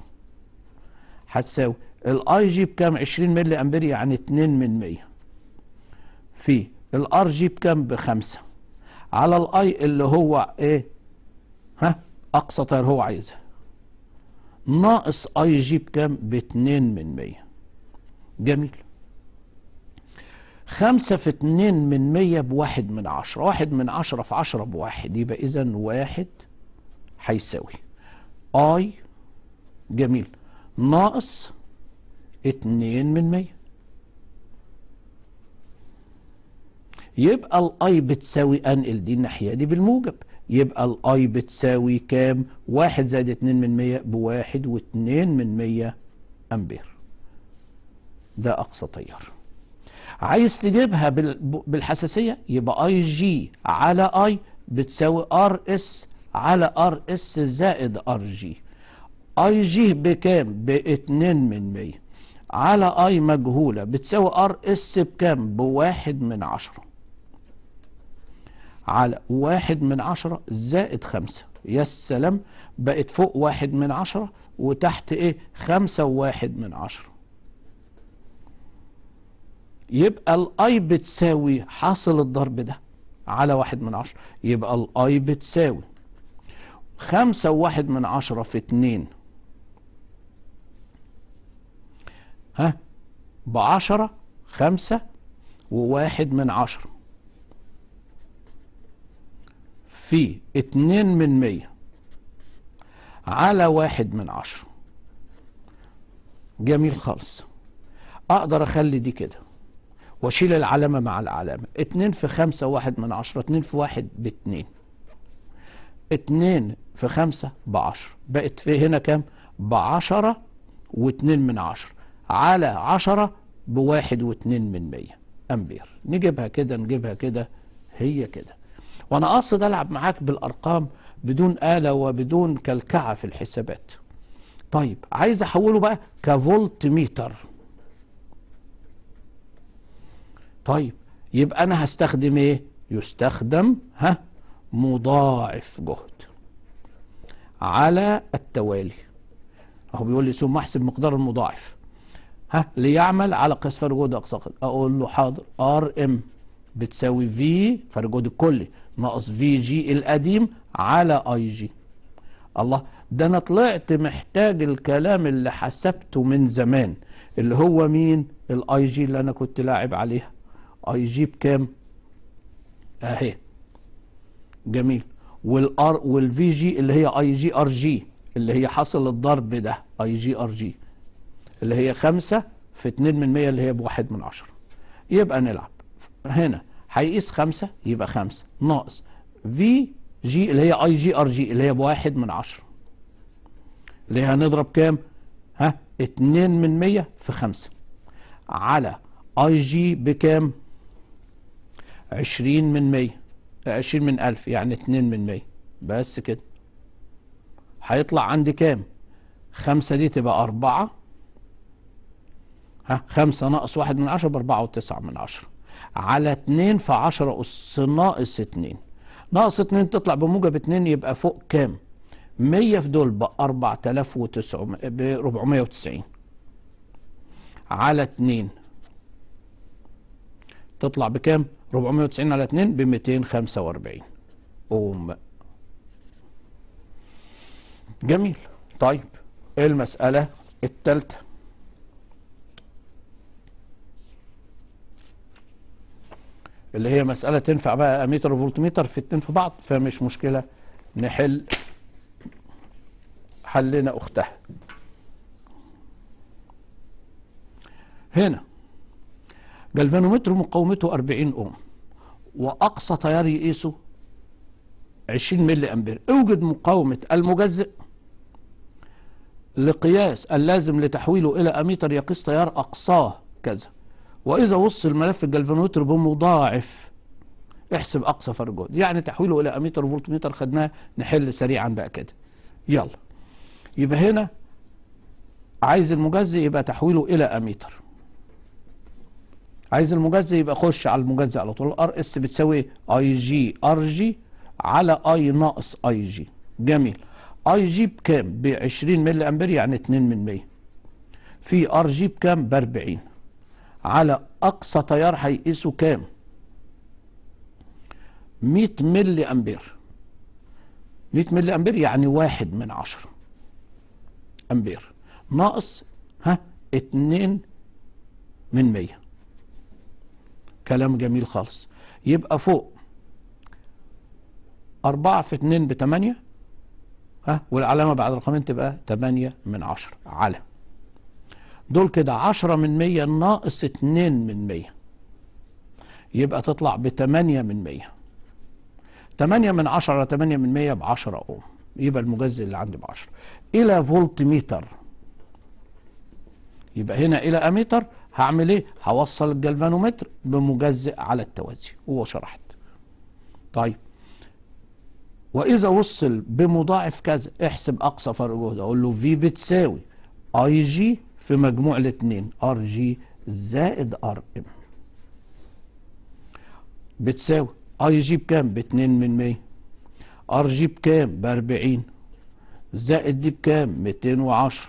هتساوي الاي جي بكام 20 ملي امبير يعني 2 من 100 في الار جي بكام بخمسة على الاي اللي هو ايه ها اقصى تيار هو عايزها ناقص اي جي بكام ب 2 من 100 جميل 5 في 2 من 100 1 من 10 1 من 10 في 10 1 يبقى اذا 1 هيساوي اي جميل ناقص اتنين من مية يبقى الاي بتساوي انقل دي الناحية دي بالموجب يبقى الاي بتساوي كام واحد زائد اتنين من مية بواحد واتنين من مية امبير ده اقصى تيار عايز تجيبها بالحساسية يبقى اي جي على اي بتساوي ار اس على ار اس زائد ار جي اي جي بكام باتنين من مية على اي مجهولة بتساوي ار اس بكام بواحد من عشرة على واحد من عشرة زائد خمسة يا السلام بقت فوق واحد من عشرة وتحت ايه خمسة وواحد من عشرة يبقى الاي بتساوي حاصل الضرب ده على واحد من عشرة يبقى الاي بتساوي خمسة وواحد من عشرة في اتنين ها بعشرة خمسة وواحد من عشرة في اتنين من مية على واحد من عشرة جميل خالص اقدر اخلي دي كده واشيل العلامة مع العلامة اتنين في خمسة واحد من عشرة اتنين في واحد باتنين اتنين في خمسة بعشرة بقت في هنا كام بعشرة واتنين من عشرة على 10 بواحد واتنين من 100 أمبير نجيبها كده نجيبها كده هي كده وأنا قاصد ألعب معاك بالأرقام بدون آلة وبدون كلكعة في الحسابات طيب عايز أحوله بقى كفولت ميتر طيب يبقى أنا هستخدم إيه يستخدم ها مضاعف جهد على التوالي اهو بيقول لي ثم احسب مقدار المضاعف ها ليعمل على قياس فرجود جهد اقصى قدر اقول له حاضر ار ام بتساوي في فرجود جهد الكلي ناقص في جي القديم على اي جي الله ده انا طلعت محتاج الكلام اللي حسبته من زمان اللي هو مين الاي جي اللي انا كنت لاعب عليها اي جي بكام اهي جميل والار والفي جي اللي هي اي جي ار جي اللي هي حاصل الضرب ده اي جي ار جي اللي هي خمسة في 2 من 100 اللي هي بواحد من عشرة يبقى نلعب هنا هيقيس خمسة يبقى خمسة ناقص في جي اللي هي اي جي ار جي اللي هي بواحد من عشرة اللي هي هنضرب كام؟ ها 2 من 100 في 5 على اي جي بكام؟ 20 من 100 20 من 1000 يعني 2 من 100 بس كده هيطلع عندي كام؟ 5 دي تبقى 4 خمسة ناقص واحد من عشرة بأربعة وتسعة من عشرة على اتنين في عشرة أس ناقص اتنين ناقص اتنين تطلع بموجب اتنين يبقى فوق كام؟ مية في دول بأربعة تلاف وتسعة بربعمية وتسعين على اتنين تطلع بكام؟ ربعمية وتسعين على اتنين بمتين خمسة واربعين قوم جميل طيب إيه المسألة الثالثة اللي هي مسألة تنفع بقى اميتر وفولتميتر في اتنين في بعض فمش مشكلة نحل حلنا أختها هنا جلفانومتر مقاومته 40 أوم وأقصى تيار يقيسه 20 ملي أمبير اوجد مقاومة المجزئ لقياس اللازم لتحويله إلى أميتر يقيس تيار أقصاه كذا وإذا وصل ملف الجلفانومتر بمضاعف احسب أقصى فرق جهد يعني تحويله إلى أميتر فولت متر خدناه نحل سريعا بقى كده يلا يبقى هنا عايز المجزي يبقى تحويله إلى أميتر عايز المجزي يبقى خش على المجزي على طول ار اس بتساوي اي جي ار جي على اي ناقص اي جي جميل اي جي بكام ب 20 ملي امبير يعني 2 من 100 في ار جي بكام ب 40 على اقصى تيار هيقيسه كام 100 ملي امبير 100 ملي امبير يعني واحد من عشرة امبير ناقص ها اتنين من مية كلام جميل خالص يبقى فوق أربعة في اتنين بتمانية ها والعلامة بعد رقمين تبقى تمانية من عشرة علامة دول كده 10 من 100 ناقص 2 من 100 يبقى تطلع ب 8 من 100 8 من 10 8 من 100 ب 10 اوم يبقى المجزر اللي عندي ب 10 الى فولت متر يبقى هنا الى اميتر هعمل ايه هوصل الجلفانومتر بمجزئ على التوازي وشرحت طيب واذا وصل بمضاعف كذا احسب اقصى فرق جهد اقول له في بتساوي اي جي في مجموع الاثنين ار جي زائد ار ام بتساوي اي جي بكام ب 2 من 100 ار جي بكام ب 40 زائد دي بكام 210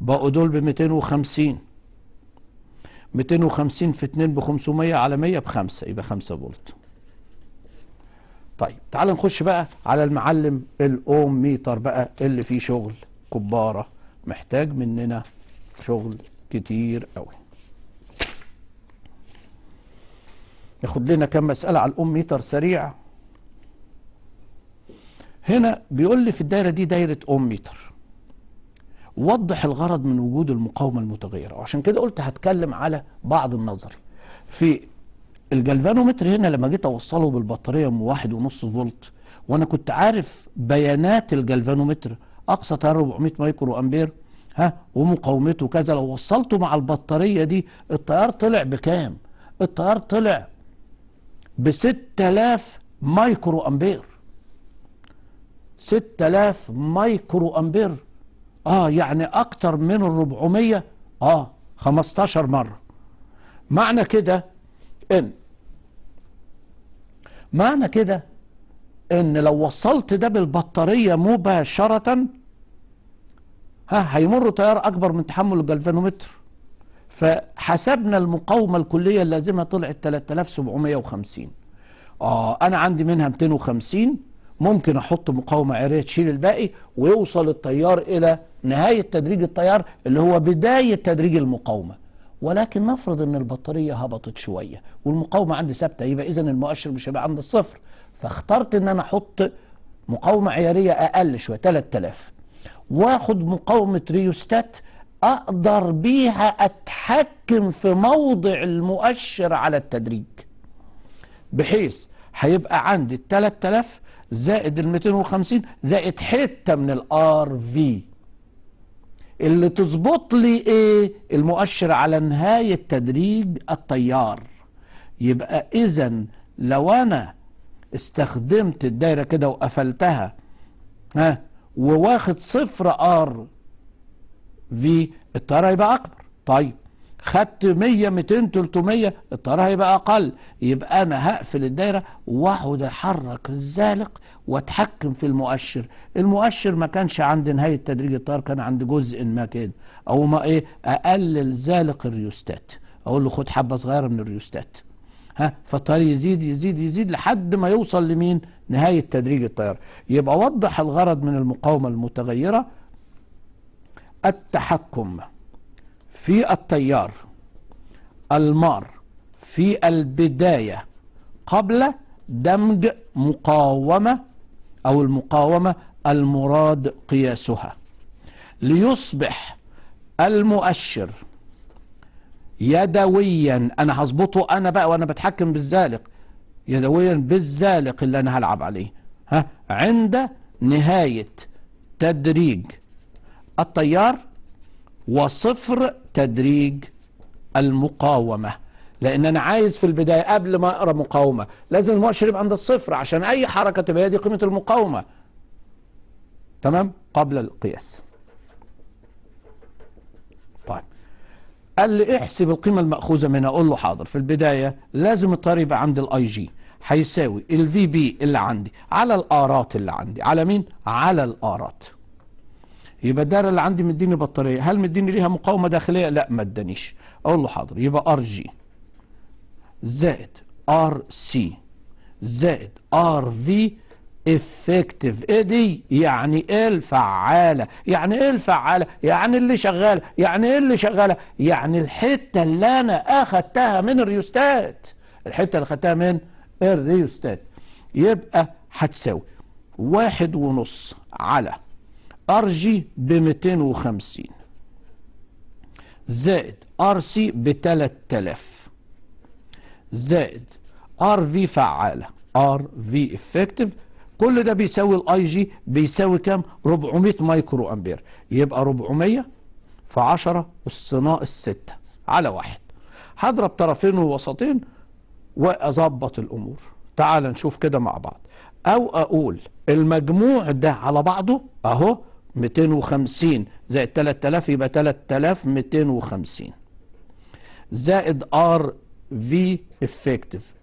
بقوا دول ب 250 250 في 2 ب 500 على 100 ب 5 يبقى 5 فولت طيب تعال نخش بقى على المعلم الاوم ميتر بقى اللي فيه شغل كباره محتاج مننا شغل كتير قوي ناخد لنا كم مسألة على الأم ميتر سريع هنا بيقول لي في الدايرة دي دايرة أم ميتر وضح الغرض من وجود المقاومة المتغيرة وعشان كده قلت هتكلم على بعض النظري في الجلفانومتر هنا لما جيت اوصله بالبطاريه من واحد ونص فولت وانا كنت عارف بيانات الجلفانومتر اقصى تيار 400 مايكرو امبير ها ومقاومته كذا لو وصلته مع البطارية دي التيار طلع بكام التيار طلع ب 6000 مايكرو أمبير 6000 مايكرو أمبير اه يعني اكتر من ال 400 اه 15 مرة معنى كده ان معنى كده ان لو وصلت ده بالبطارية مباشرة ها هيمر تيار أكبر من تحمل الجلفانومتر فحسبنا المقاومة الكلية اللازمة طلعت 3750 آه أنا عندي منها 250 ممكن أحط مقاومة عارية تشيل الباقي ويوصل التيار إلى نهاية تدريج التيار اللي هو بداية تدريج المقاومة ولكن نفرض ان البطارية هبطت شوية والمقاومة عندي ثابتة يبقى اذا المؤشر مش هيبقى عند الصفر فاخترت ان انا احط مقاومة عيارية اقل شوية 3000 واخد مقاومه ريوستات اقدر بيها اتحكم في موضع المؤشر على التدريج بحيث هيبقى عندي ال 3000 زائد ال 250 زائد حته من الار في اللي تظبط لي ايه المؤشر على نهايه تدريج التيار يبقى اذا لو انا استخدمت الدايره كده وقفلتها ها وواخد صفر ار في التيار هيبقى اكبر طيب خدت 100 200 300 التيار هيبقى اقل يبقى انا هقفل الدايره واقعد احرك الزالق واتحكم في المؤشر المؤشر ما كانش عند نهايه تدريج التيار كان عند جزء ما كده او ما ايه اقلل زالق الريوستات اقول له خد حبه صغيره من الريوستات ها فالطيار يزيد يزيد يزيد لحد ما يوصل لمين نهاية تدريج التيار يبقى وضح الغرض من المقاومة المتغيرة التحكم في التيار المار في البداية قبل دمج مقاومة أو المقاومة المراد قياسها ليصبح المؤشر يدويا انا هظبطه انا بقى وانا بتحكم بالزالق يدويا بالزالق اللي انا هلعب عليه ها عند نهاية تدريج التيار وصفر تدريج المقاومة لان انا عايز في البداية قبل ما اقرأ مقاومة لازم المؤشر يبقى عند الصفر عشان اي حركة تبقى هي دي قيمة المقاومة تمام قبل القياس قال لي احسب القيمة المأخوذة منها أقول له حاضر في البداية لازم الطيار يبقى عند الاي جي هيساوي الفي بي اللي عندي على الآرات اللي عندي على مين؟ على الآرات يبقى الدايرة اللي عندي مديني بطارية هل مديني ليها مقاومة داخلية؟ لا ما ادانيش أقول له حاضر يبقى ار جي زائد ار سي زائد ار في effective ايه دي يعني ايه الفعالة يعني ايه الفعالة يعني اللي شغالة يعني ايه اللي شغالة يعني الحتة اللي انا اخدتها من الريوستات الحتة اللي اخدتها من الريوستات يبقى هتساوي واحد ونص على ار جي ب 250 زائد ار سي ب 3000 زائد ار في فعالة ار في افكتيف كل ده بيساوي الاي جي بيساوي كام 400 مايكرو امبير يبقى 400 في 10 اس ناقص 6 على واحد هضرب طرفين ووسطين واظبط الامور تعال نشوف كده مع بعض او اقول المجموع ده على بعضه اهو 250 زائد 3000 يبقى 3250 زائد ار في افكتيف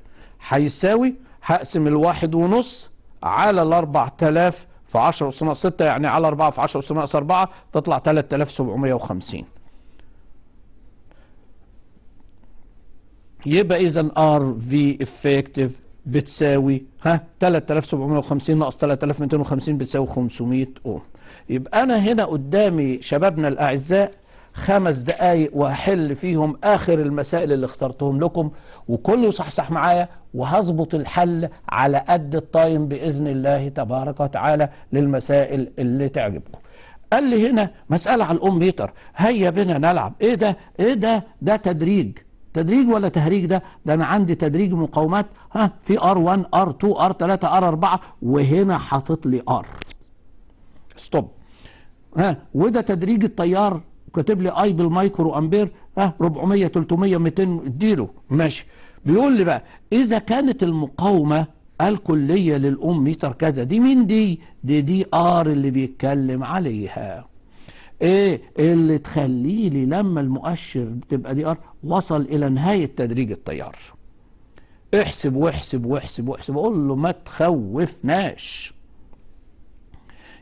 هيساوي هقسم الواحد ونص على ال 4000 في 10 أس ناقص 6 يعني على 4 في 10 أس ناقص 4 تطلع 3750 يبقى إذا ار في افكتيف بتساوي ها 3750 ناقص 3250 بتساوي 500 اوم يبقى انا هنا قدامي شبابنا الاعزاء خمس دقايق وهحل فيهم آخر المسائل اللي اخترتهم لكم وكله يصحصح معايا وهظبط الحل على قد التايم بإذن الله تبارك وتعالى للمسائل اللي تعجبكم قال لي هنا مسألة على الأم بيتر هيا بنا نلعب إيه ده إيه ده ده تدريج تدريج ولا تهريج ده ده انا عندي تدريج مقاومات ها في ار1 ار2 ار3 ار4 وهنا حاطط لي ار ستوب ها وده تدريج التيار كاتب لي اي بالمايكرو امبير اه 400 300 200 اديله ماشي بيقول لي بقى اذا كانت المقاومه الكليه للام ميتر كذا دي مين دي دي دي ار اللي بيتكلم عليها ايه اللي تخلي لي لما المؤشر تبقى دي ار وصل الى نهايه تدريج التيار احسب واحسب واحسب واحسب اقول له ما تخوفناش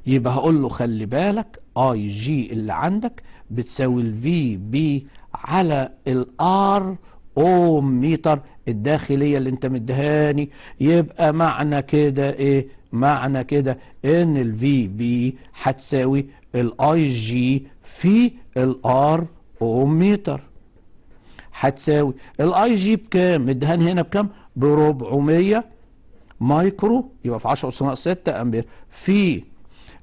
يبقى هقول له خلي بالك اي جي اللي عندك بتساوي الفي بي على الار اوم متر الداخليه اللي انت مدهاني يبقى معنى كده ايه معنى كده ان الفي بي هتساوي الاي جي في الار اوم متر هتساوي الاي جي بكام مدهاني هنا بكام ب 400 مايكرو يبقى في 10 اس 6 امبير في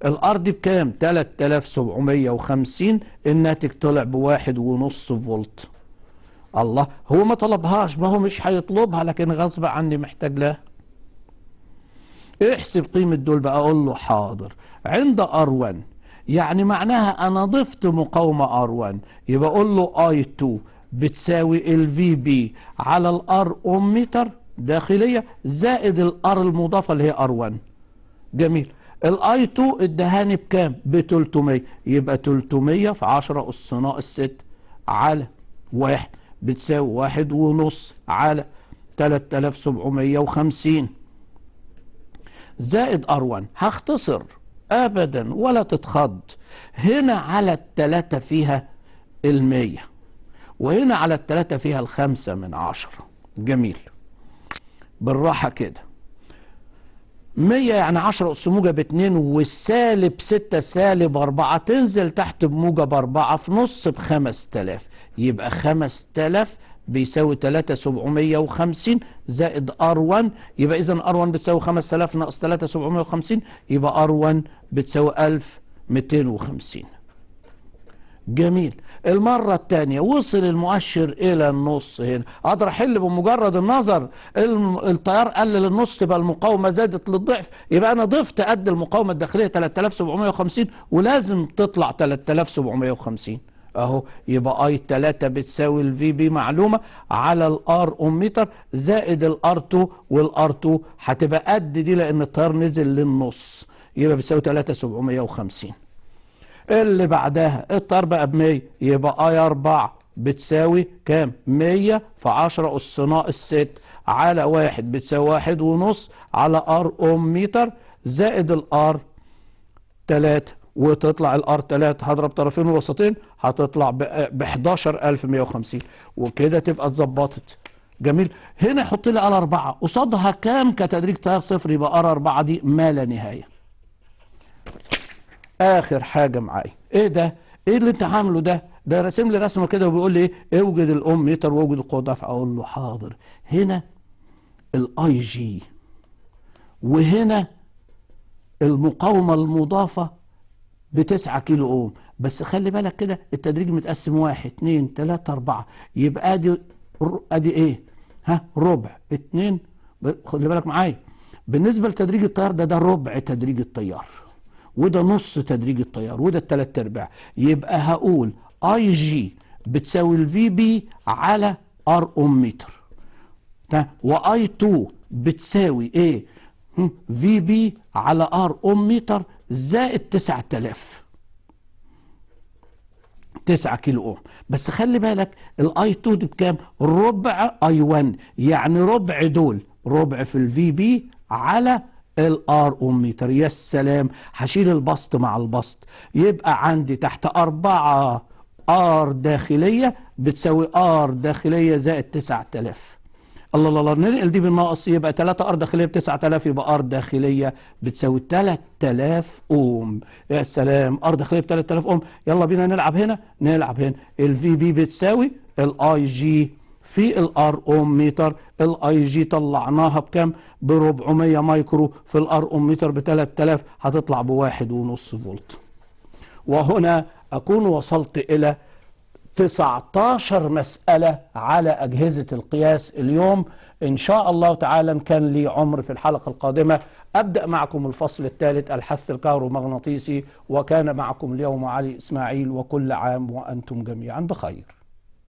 الارض بكام 3750 الناتج طلع بواحد ونص فولت الله هو ما طلبهاش ما هو مش هيطلبها لكن غصب عني محتاج لها احسب قيمة دول بقى اقول له حاضر عند ار1 يعني معناها انا ضفت مقاومة ار1 يبقى اقول له اي 2 بتساوي ال في بي على الار اوميتر داخلية زائد الار المضافة اللي هي ار1 جميل الاي 2 ادهاني بكام ب 300 يبقى 300 في 10 اس ناقص 6 على 1 بتساوي 1 ونص على 3750 زائد ار1 هختصر ابدا ولا تتخض هنا على التلاتة فيها ال 100 وهنا على التلاتة فيها الخمسة من عشرة جميل بالراحة كده 100 يعني 10 اس موجه 2 والسالب 6 سالب 4 تنزل تحت بموجه 4 في نص ب 5000 يبقى 5000 بيساوي 3750 زائد ار1 يبقى اذا ار1 بتساوي 5000 ناقص 3750 يبقى ار1 بتساوي 1250 جميل المرة الثانية وصل المؤشر إلى النص هنا أقدر أحل بمجرد النظر التيار قلل النص تبقى المقاومة زادت للضعف يبقى أنا ضفت قد المقاومة الداخلية 3750 ولازم تطلع 3750 أهو يبقى أي 3 بتساوي الفي بي معلومة على الآر أوميتر زائد الآر 2 والآر 2 هتبقى قد دي لأن التيار نزل للنص يبقى بتساوي 3750 اللي بعدها الطار بقى ب 100 يبقى اي 4 بتساوي كام 100 في 10 اس ناقص 6 على 1 بتساوي 1 ونص على ار اوم متر زائد الار 3 وتطلع الار 3 هضرب طرفين ووسطين هتطلع ب 11150 وكده تبقى اتظبطت جميل هنا حط لي ال 4 قصادها كام كتدريج تيار صفر يبقى ار 4 دي ما لا نهايه اخر حاجه معايا ايه ده ايه اللي انت عامله ده ده راسم لي رسمه كده وبيقول لي ايه اوجد الام متر واوجد القوه ضعف اقول له حاضر هنا الاي جي وهنا المقاومه المضافه بتسعة كيلو اوم بس خلي بالك كده التدريج متقسم واحد اتنين تلاتة اربعة يبقى ادي ادي ايه ها ربع اتنين خلي بالك معايا بالنسبه لتدريج التيار ده ده ربع تدريج التيار وده نص تدريج التيار وده التلات ارباع يبقى هقول اي جي بتساوي الفي بي على ار اوم متر واي 2 بتساوي ايه في بي على ار اوم متر زائد 9000 9 كيلو اوم بس خلي بالك الاي 2 دي بكام ربع اي 1 يعني ربع دول ربع في الفي بي على ال ار اميتر يا سلام هشيل البسط مع البسط يبقى عندي تحت أربعة ار داخلية بتساوي ار داخلية زائد 9000 الله الله الله ننقل دي بالناقص يبقى 3 ار داخليه ب 9000 يبقى ار داخليه بتساوي 3000 اوم يا سلام ار داخليه ب 3000 اوم يلا بينا نلعب هنا نلعب هنا الفي بي بتساوي الاي جي في الار اوم ميتر الاي جي طلعناها بكام ب 400 مايكرو في الار اوم ميتر ب 3000 هتطلع ب 1.5 فولت وهنا اكون وصلت الى 19 مسألة على أجهزة القياس اليوم إن شاء الله تعالى إن كان لي عمر في الحلقة القادمة أبدأ معكم الفصل الثالث الحث الكهرومغناطيسي وكان معكم اليوم علي إسماعيل وكل عام وأنتم جميعا بخير